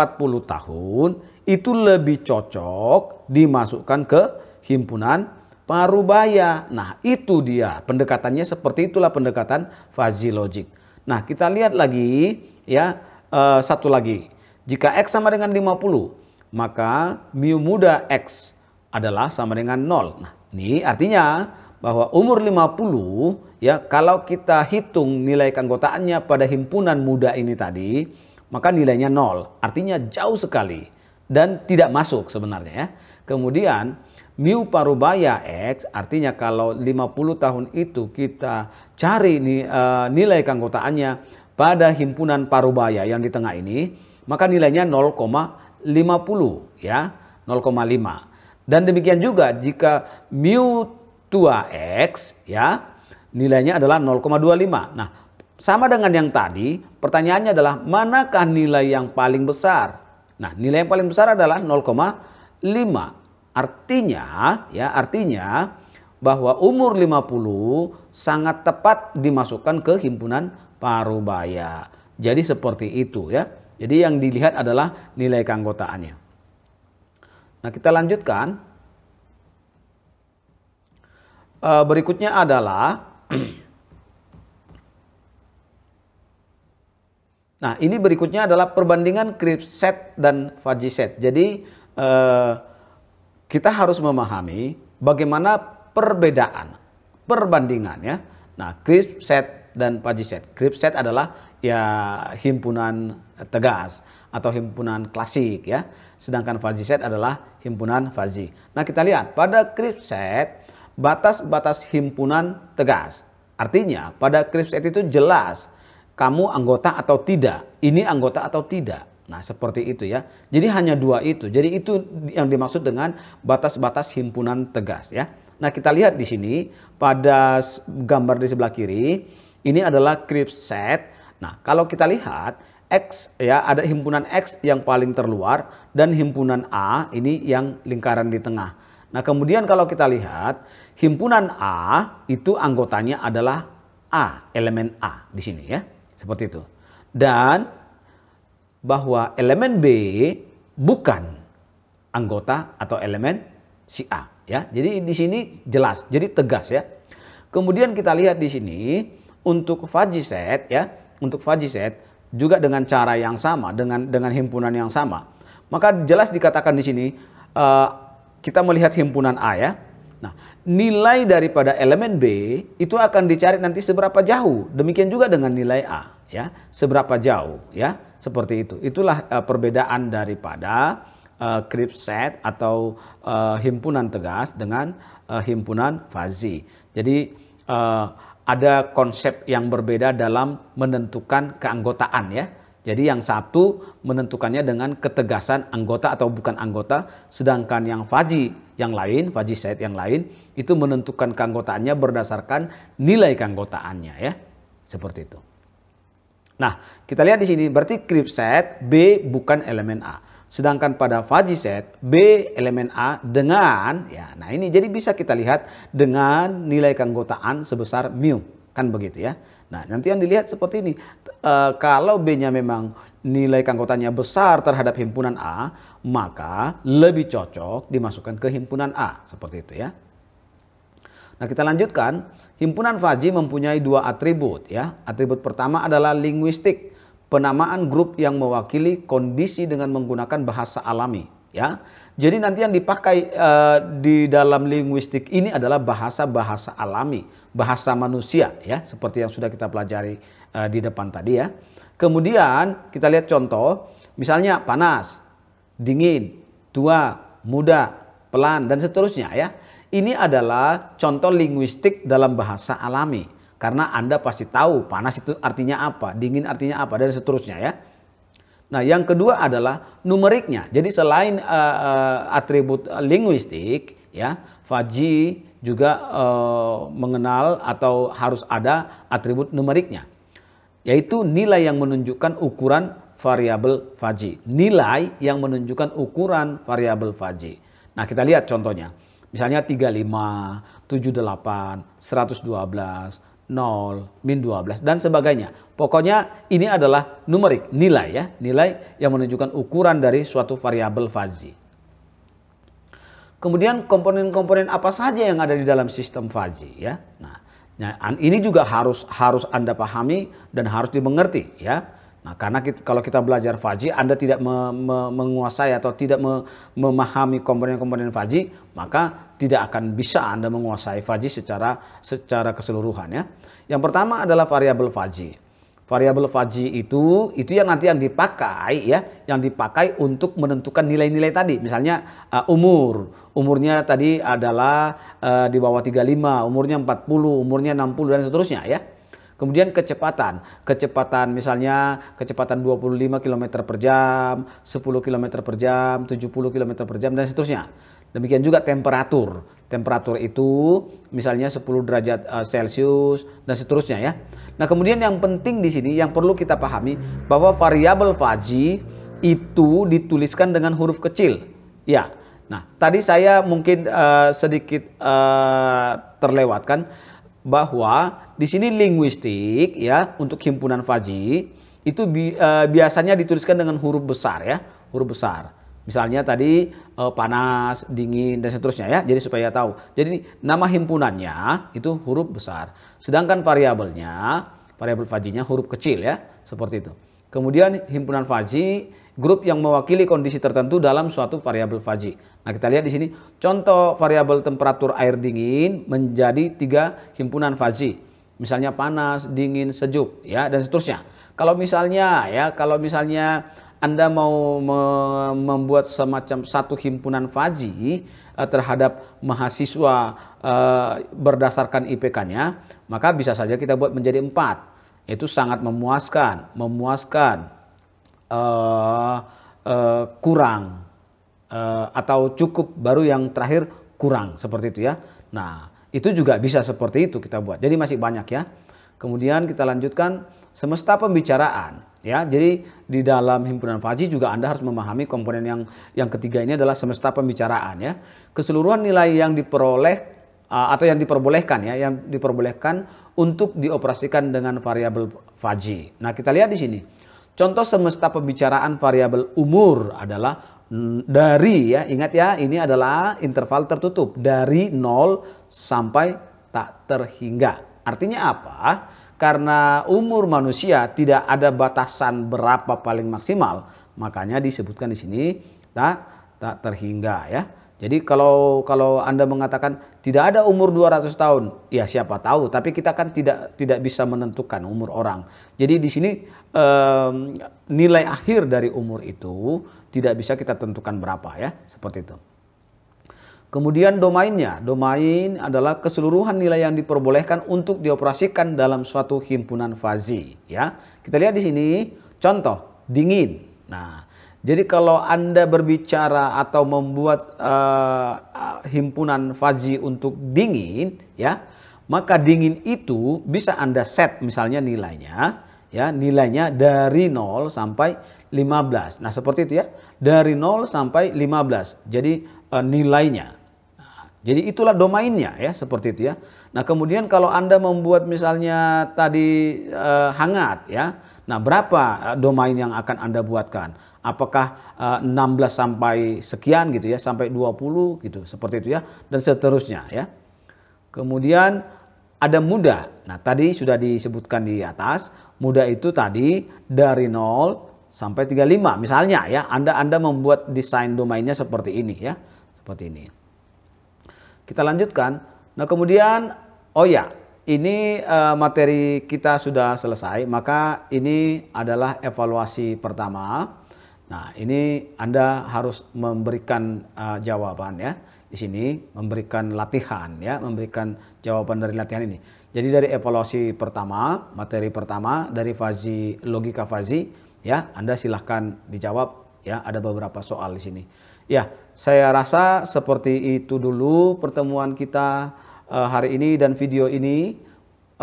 tahun itu lebih cocok dimasukkan ke himpunan parubaya. Nah itu dia pendekatannya seperti itulah pendekatan fuzzy logic. Nah kita lihat lagi ya uh, satu lagi. Jika X sama dengan 50 maka mu muda X adalah sama dengan 0. Nah ini artinya bahwa umur 50 ya kalau kita hitung nilai keanggotaannya pada himpunan muda ini tadi maka nilainya nol artinya jauh sekali dan tidak masuk sebenarnya ya. Kemudian mu parubaya x artinya kalau 50 tahun itu kita cari eh, nilai keanggotaannya pada himpunan parubaya yang di tengah ini maka nilainya 0,50 ya 0,5 dan demikian juga jika mu 2x ya nilainya adalah 0,25. Nah, sama dengan yang tadi, pertanyaannya adalah manakah nilai yang paling besar? Nah, nilai yang paling besar adalah 0,5. Artinya, ya, artinya bahwa umur 50 sangat tepat dimasukkan ke himpunan parubaya. Jadi seperti itu ya. Jadi yang dilihat adalah nilai keanggotaannya. Nah, kita lanjutkan. Eh, berikutnya adalah Nah, ini berikutnya adalah perbandingan krip set dan fuzzy set. Jadi, eh, kita harus memahami bagaimana perbedaan, perbandingan ya. Nah, krip set dan fuzzy set. Krip set adalah ya himpunan tegas atau himpunan klasik ya. Sedangkan fuzzy set adalah himpunan fuzzy. Nah, kita lihat pada creep set batas-batas himpunan tegas. Artinya, pada kripset itu jelas kamu anggota atau tidak, ini anggota atau tidak. Nah, seperti itu ya. Jadi hanya dua itu. Jadi itu yang dimaksud dengan batas-batas himpunan tegas ya. Nah, kita lihat di sini pada gambar di sebelah kiri, ini adalah set. Nah, kalau kita lihat X ya ada himpunan X yang paling terluar dan himpunan A ini yang lingkaran di tengah. Nah, kemudian kalau kita lihat Himpunan A itu anggotanya adalah A, elemen A di sini ya. Seperti itu. Dan bahwa elemen B bukan anggota atau elemen si A ya. Jadi di sini jelas, jadi tegas ya. Kemudian kita lihat di sini untuk fuzzy set ya, untuk fuzzy set juga dengan cara yang sama dengan dengan himpunan yang sama. Maka jelas dikatakan di sini uh, kita melihat himpunan A ya. Nah, nilai daripada elemen B itu akan dicari nanti seberapa jauh. Demikian juga dengan nilai A, ya. Seberapa jauh, ya. Seperti itu. Itulah uh, perbedaan daripada uh, eh, crib set atau uh, himpunan tegas dengan uh, himpunan fazi. Jadi uh, ada konsep yang berbeda dalam menentukan keanggotaan ya jadi yang Sabtu menentukannya dengan ketegasan anggota atau bukan anggota, sedangkan yang Faji yang lain, Faji Said yang lain, itu menentukan keanggotaannya berdasarkan nilai keanggotaannya ya. Seperti itu. Nah, kita lihat di sini berarti krip set B bukan elemen A. Sedangkan pada Faji set B elemen A dengan ya nah ini jadi bisa kita lihat dengan nilai keanggotaan sebesar mu kan begitu ya. Nah, nanti yang dilihat seperti ini. E, kalau B-nya memang nilai keanggotaannya besar terhadap himpunan A, maka lebih cocok dimasukkan ke himpunan A. Seperti itu ya. Nah, kita lanjutkan. Himpunan Faji mempunyai dua atribut ya. Atribut pertama adalah linguistik, penamaan grup yang mewakili kondisi dengan menggunakan bahasa alami ya. Jadi nanti yang dipakai uh, di dalam linguistik ini adalah bahasa-bahasa alami bahasa manusia ya seperti yang sudah kita pelajari uh, di depan tadi ya. Kemudian kita lihat contoh misalnya panas, dingin, tua, muda, pelan dan seterusnya ya. Ini adalah contoh linguistik dalam bahasa alami karena Anda pasti tahu panas itu artinya apa, dingin artinya apa dan seterusnya ya. Nah, yang kedua adalah numeriknya. Jadi selain uh, uh, atribut linguistik ya, faji, juga eh, mengenal atau harus ada atribut numeriknya yaitu nilai yang menunjukkan ukuran variabel Faji. Nilai yang menunjukkan ukuran variabel Faji. Nah, kita lihat contohnya. Misalnya 35, 78, 112, 0, min 12 dan sebagainya. Pokoknya ini adalah numerik, nilai ya, nilai yang menunjukkan ukuran dari suatu variabel Faji. Kemudian komponen-komponen apa saja yang ada di dalam sistem Faji ya. Nah, nah ini juga harus harus Anda pahami dan harus dimengerti ya. Nah, karena kita, kalau kita belajar Faji, Anda tidak me, me, menguasai atau tidak me, memahami komponen-komponen Faji, maka tidak akan bisa Anda menguasai Faji secara secara keseluruhan ya. Yang pertama adalah variabel Faji. Variabel Faji itu itu yang nanti yang dipakai ya, yang dipakai untuk menentukan nilai-nilai tadi. Misalnya uh, umur umurnya tadi adalah uh, di bawah 35, umurnya 40, umurnya 60 dan seterusnya ya. Kemudian kecepatan, kecepatan misalnya kecepatan 25 km per jam, 10 km per jam, 70 km per jam dan seterusnya. Demikian juga temperatur, temperatur itu misalnya 10 derajat uh, Celcius dan seterusnya ya. Nah kemudian yang penting di sini yang perlu kita pahami bahwa variabel Faji itu dituliskan dengan huruf kecil. Ya, Nah, tadi saya mungkin uh, sedikit uh, terlewatkan bahwa di sini linguistik ya untuk himpunan Faji itu bi uh, biasanya dituliskan dengan huruf besar ya, huruf besar. Misalnya tadi uh, panas, dingin dan seterusnya ya. Jadi supaya tahu. Jadi nama himpunannya itu huruf besar. Sedangkan variabelnya, variabel Fajinya huruf kecil ya, seperti itu kemudian himpunan Faji, grup yang mewakili kondisi tertentu dalam suatu variabel Faji. Nah, kita lihat di sini contoh variabel temperatur air dingin menjadi tiga himpunan Faji. Misalnya panas, dingin, sejuk, ya dan seterusnya. Kalau misalnya ya, kalau misalnya Anda mau me membuat semacam satu himpunan Faji eh, terhadap mahasiswa eh, berdasarkan IPK-nya, maka bisa saja kita buat menjadi empat itu sangat memuaskan, memuaskan, uh, uh, kurang uh, atau cukup, baru yang terakhir kurang seperti itu ya. Nah itu juga bisa seperti itu kita buat. Jadi masih banyak ya. Kemudian kita lanjutkan semesta pembicaraan ya. Jadi di dalam himpunan Faji juga Anda harus memahami komponen yang yang ketiga ini adalah semesta pembicaraan ya. Keseluruhan nilai yang diperoleh atau yang diperbolehkan ya, yang diperbolehkan untuk dioperasikan dengan variabel Faji. Nah, kita lihat di sini. Contoh semesta pembicaraan variabel umur adalah dari ya, ingat ya, ini adalah interval tertutup dari 0 sampai tak terhingga. Artinya apa? Karena umur manusia tidak ada batasan berapa paling maksimal, makanya disebutkan di sini tak tak terhingga ya. Jadi kalau kalau Anda mengatakan tidak ada umur 200 tahun, ya siapa tahu, tapi kita kan tidak tidak bisa menentukan umur orang. Jadi di sini um, nilai akhir dari umur itu tidak bisa kita tentukan berapa ya, seperti itu. Kemudian domainnya, domain adalah keseluruhan nilai yang diperbolehkan untuk dioperasikan dalam suatu himpunan fazi. Ya, kita lihat di sini contoh dingin. Nah, jadi kalau Anda berbicara atau membuat uh, himpunan fazi untuk dingin, ya, maka dingin itu bisa Anda set misalnya nilainya, ya, nilainya dari 0 sampai 15. Nah, seperti itu ya. Dari 0 sampai 15. Jadi uh, nilainya. jadi itulah domainnya ya, seperti itu ya. Nah, kemudian kalau Anda membuat misalnya tadi uh, hangat ya. Nah, berapa domain yang akan Anda buatkan? apakah uh, eh, 16 sampai sekian gitu ya, sampai 20 gitu, seperti itu ya, dan seterusnya ya. Kemudian ada muda. Nah, tadi sudah disebutkan di atas, muda itu tadi dari 0 sampai 35 misalnya ya. Anda Anda membuat desain domainnya seperti ini ya, seperti ini. Kita lanjutkan. Nah, kemudian oh ya, ini uh, materi kita sudah selesai, maka ini adalah evaluasi pertama. Nah, ini Anda harus memberikan uh, jawaban ya di sini, memberikan latihan ya, memberikan jawaban dari latihan ini. Jadi dari evaluasi pertama, materi pertama dari fazi logika fazi ya, Anda silahkan dijawab ya, ada beberapa soal di sini. Ya, saya rasa seperti itu dulu pertemuan kita uh, hari ini dan video ini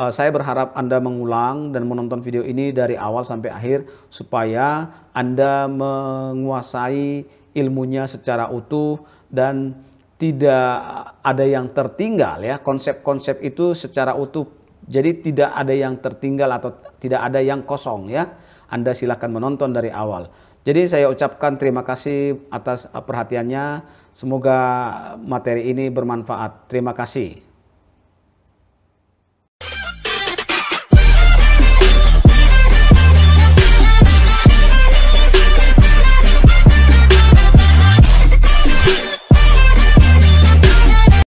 uh, saya berharap Anda mengulang dan menonton video ini dari awal sampai akhir supaya Anda menguasai ilmunya secara utuh dan tidak ada yang tertinggal ya konsep-konsep itu secara utuh. Jadi tidak ada yang tertinggal atau tidak ada yang kosong ya. Anda silahkan menonton dari awal. Jadi saya ucapkan terima kasih atas eh, perhatiannya. Semoga materi ini bermanfaat. Terima kasih.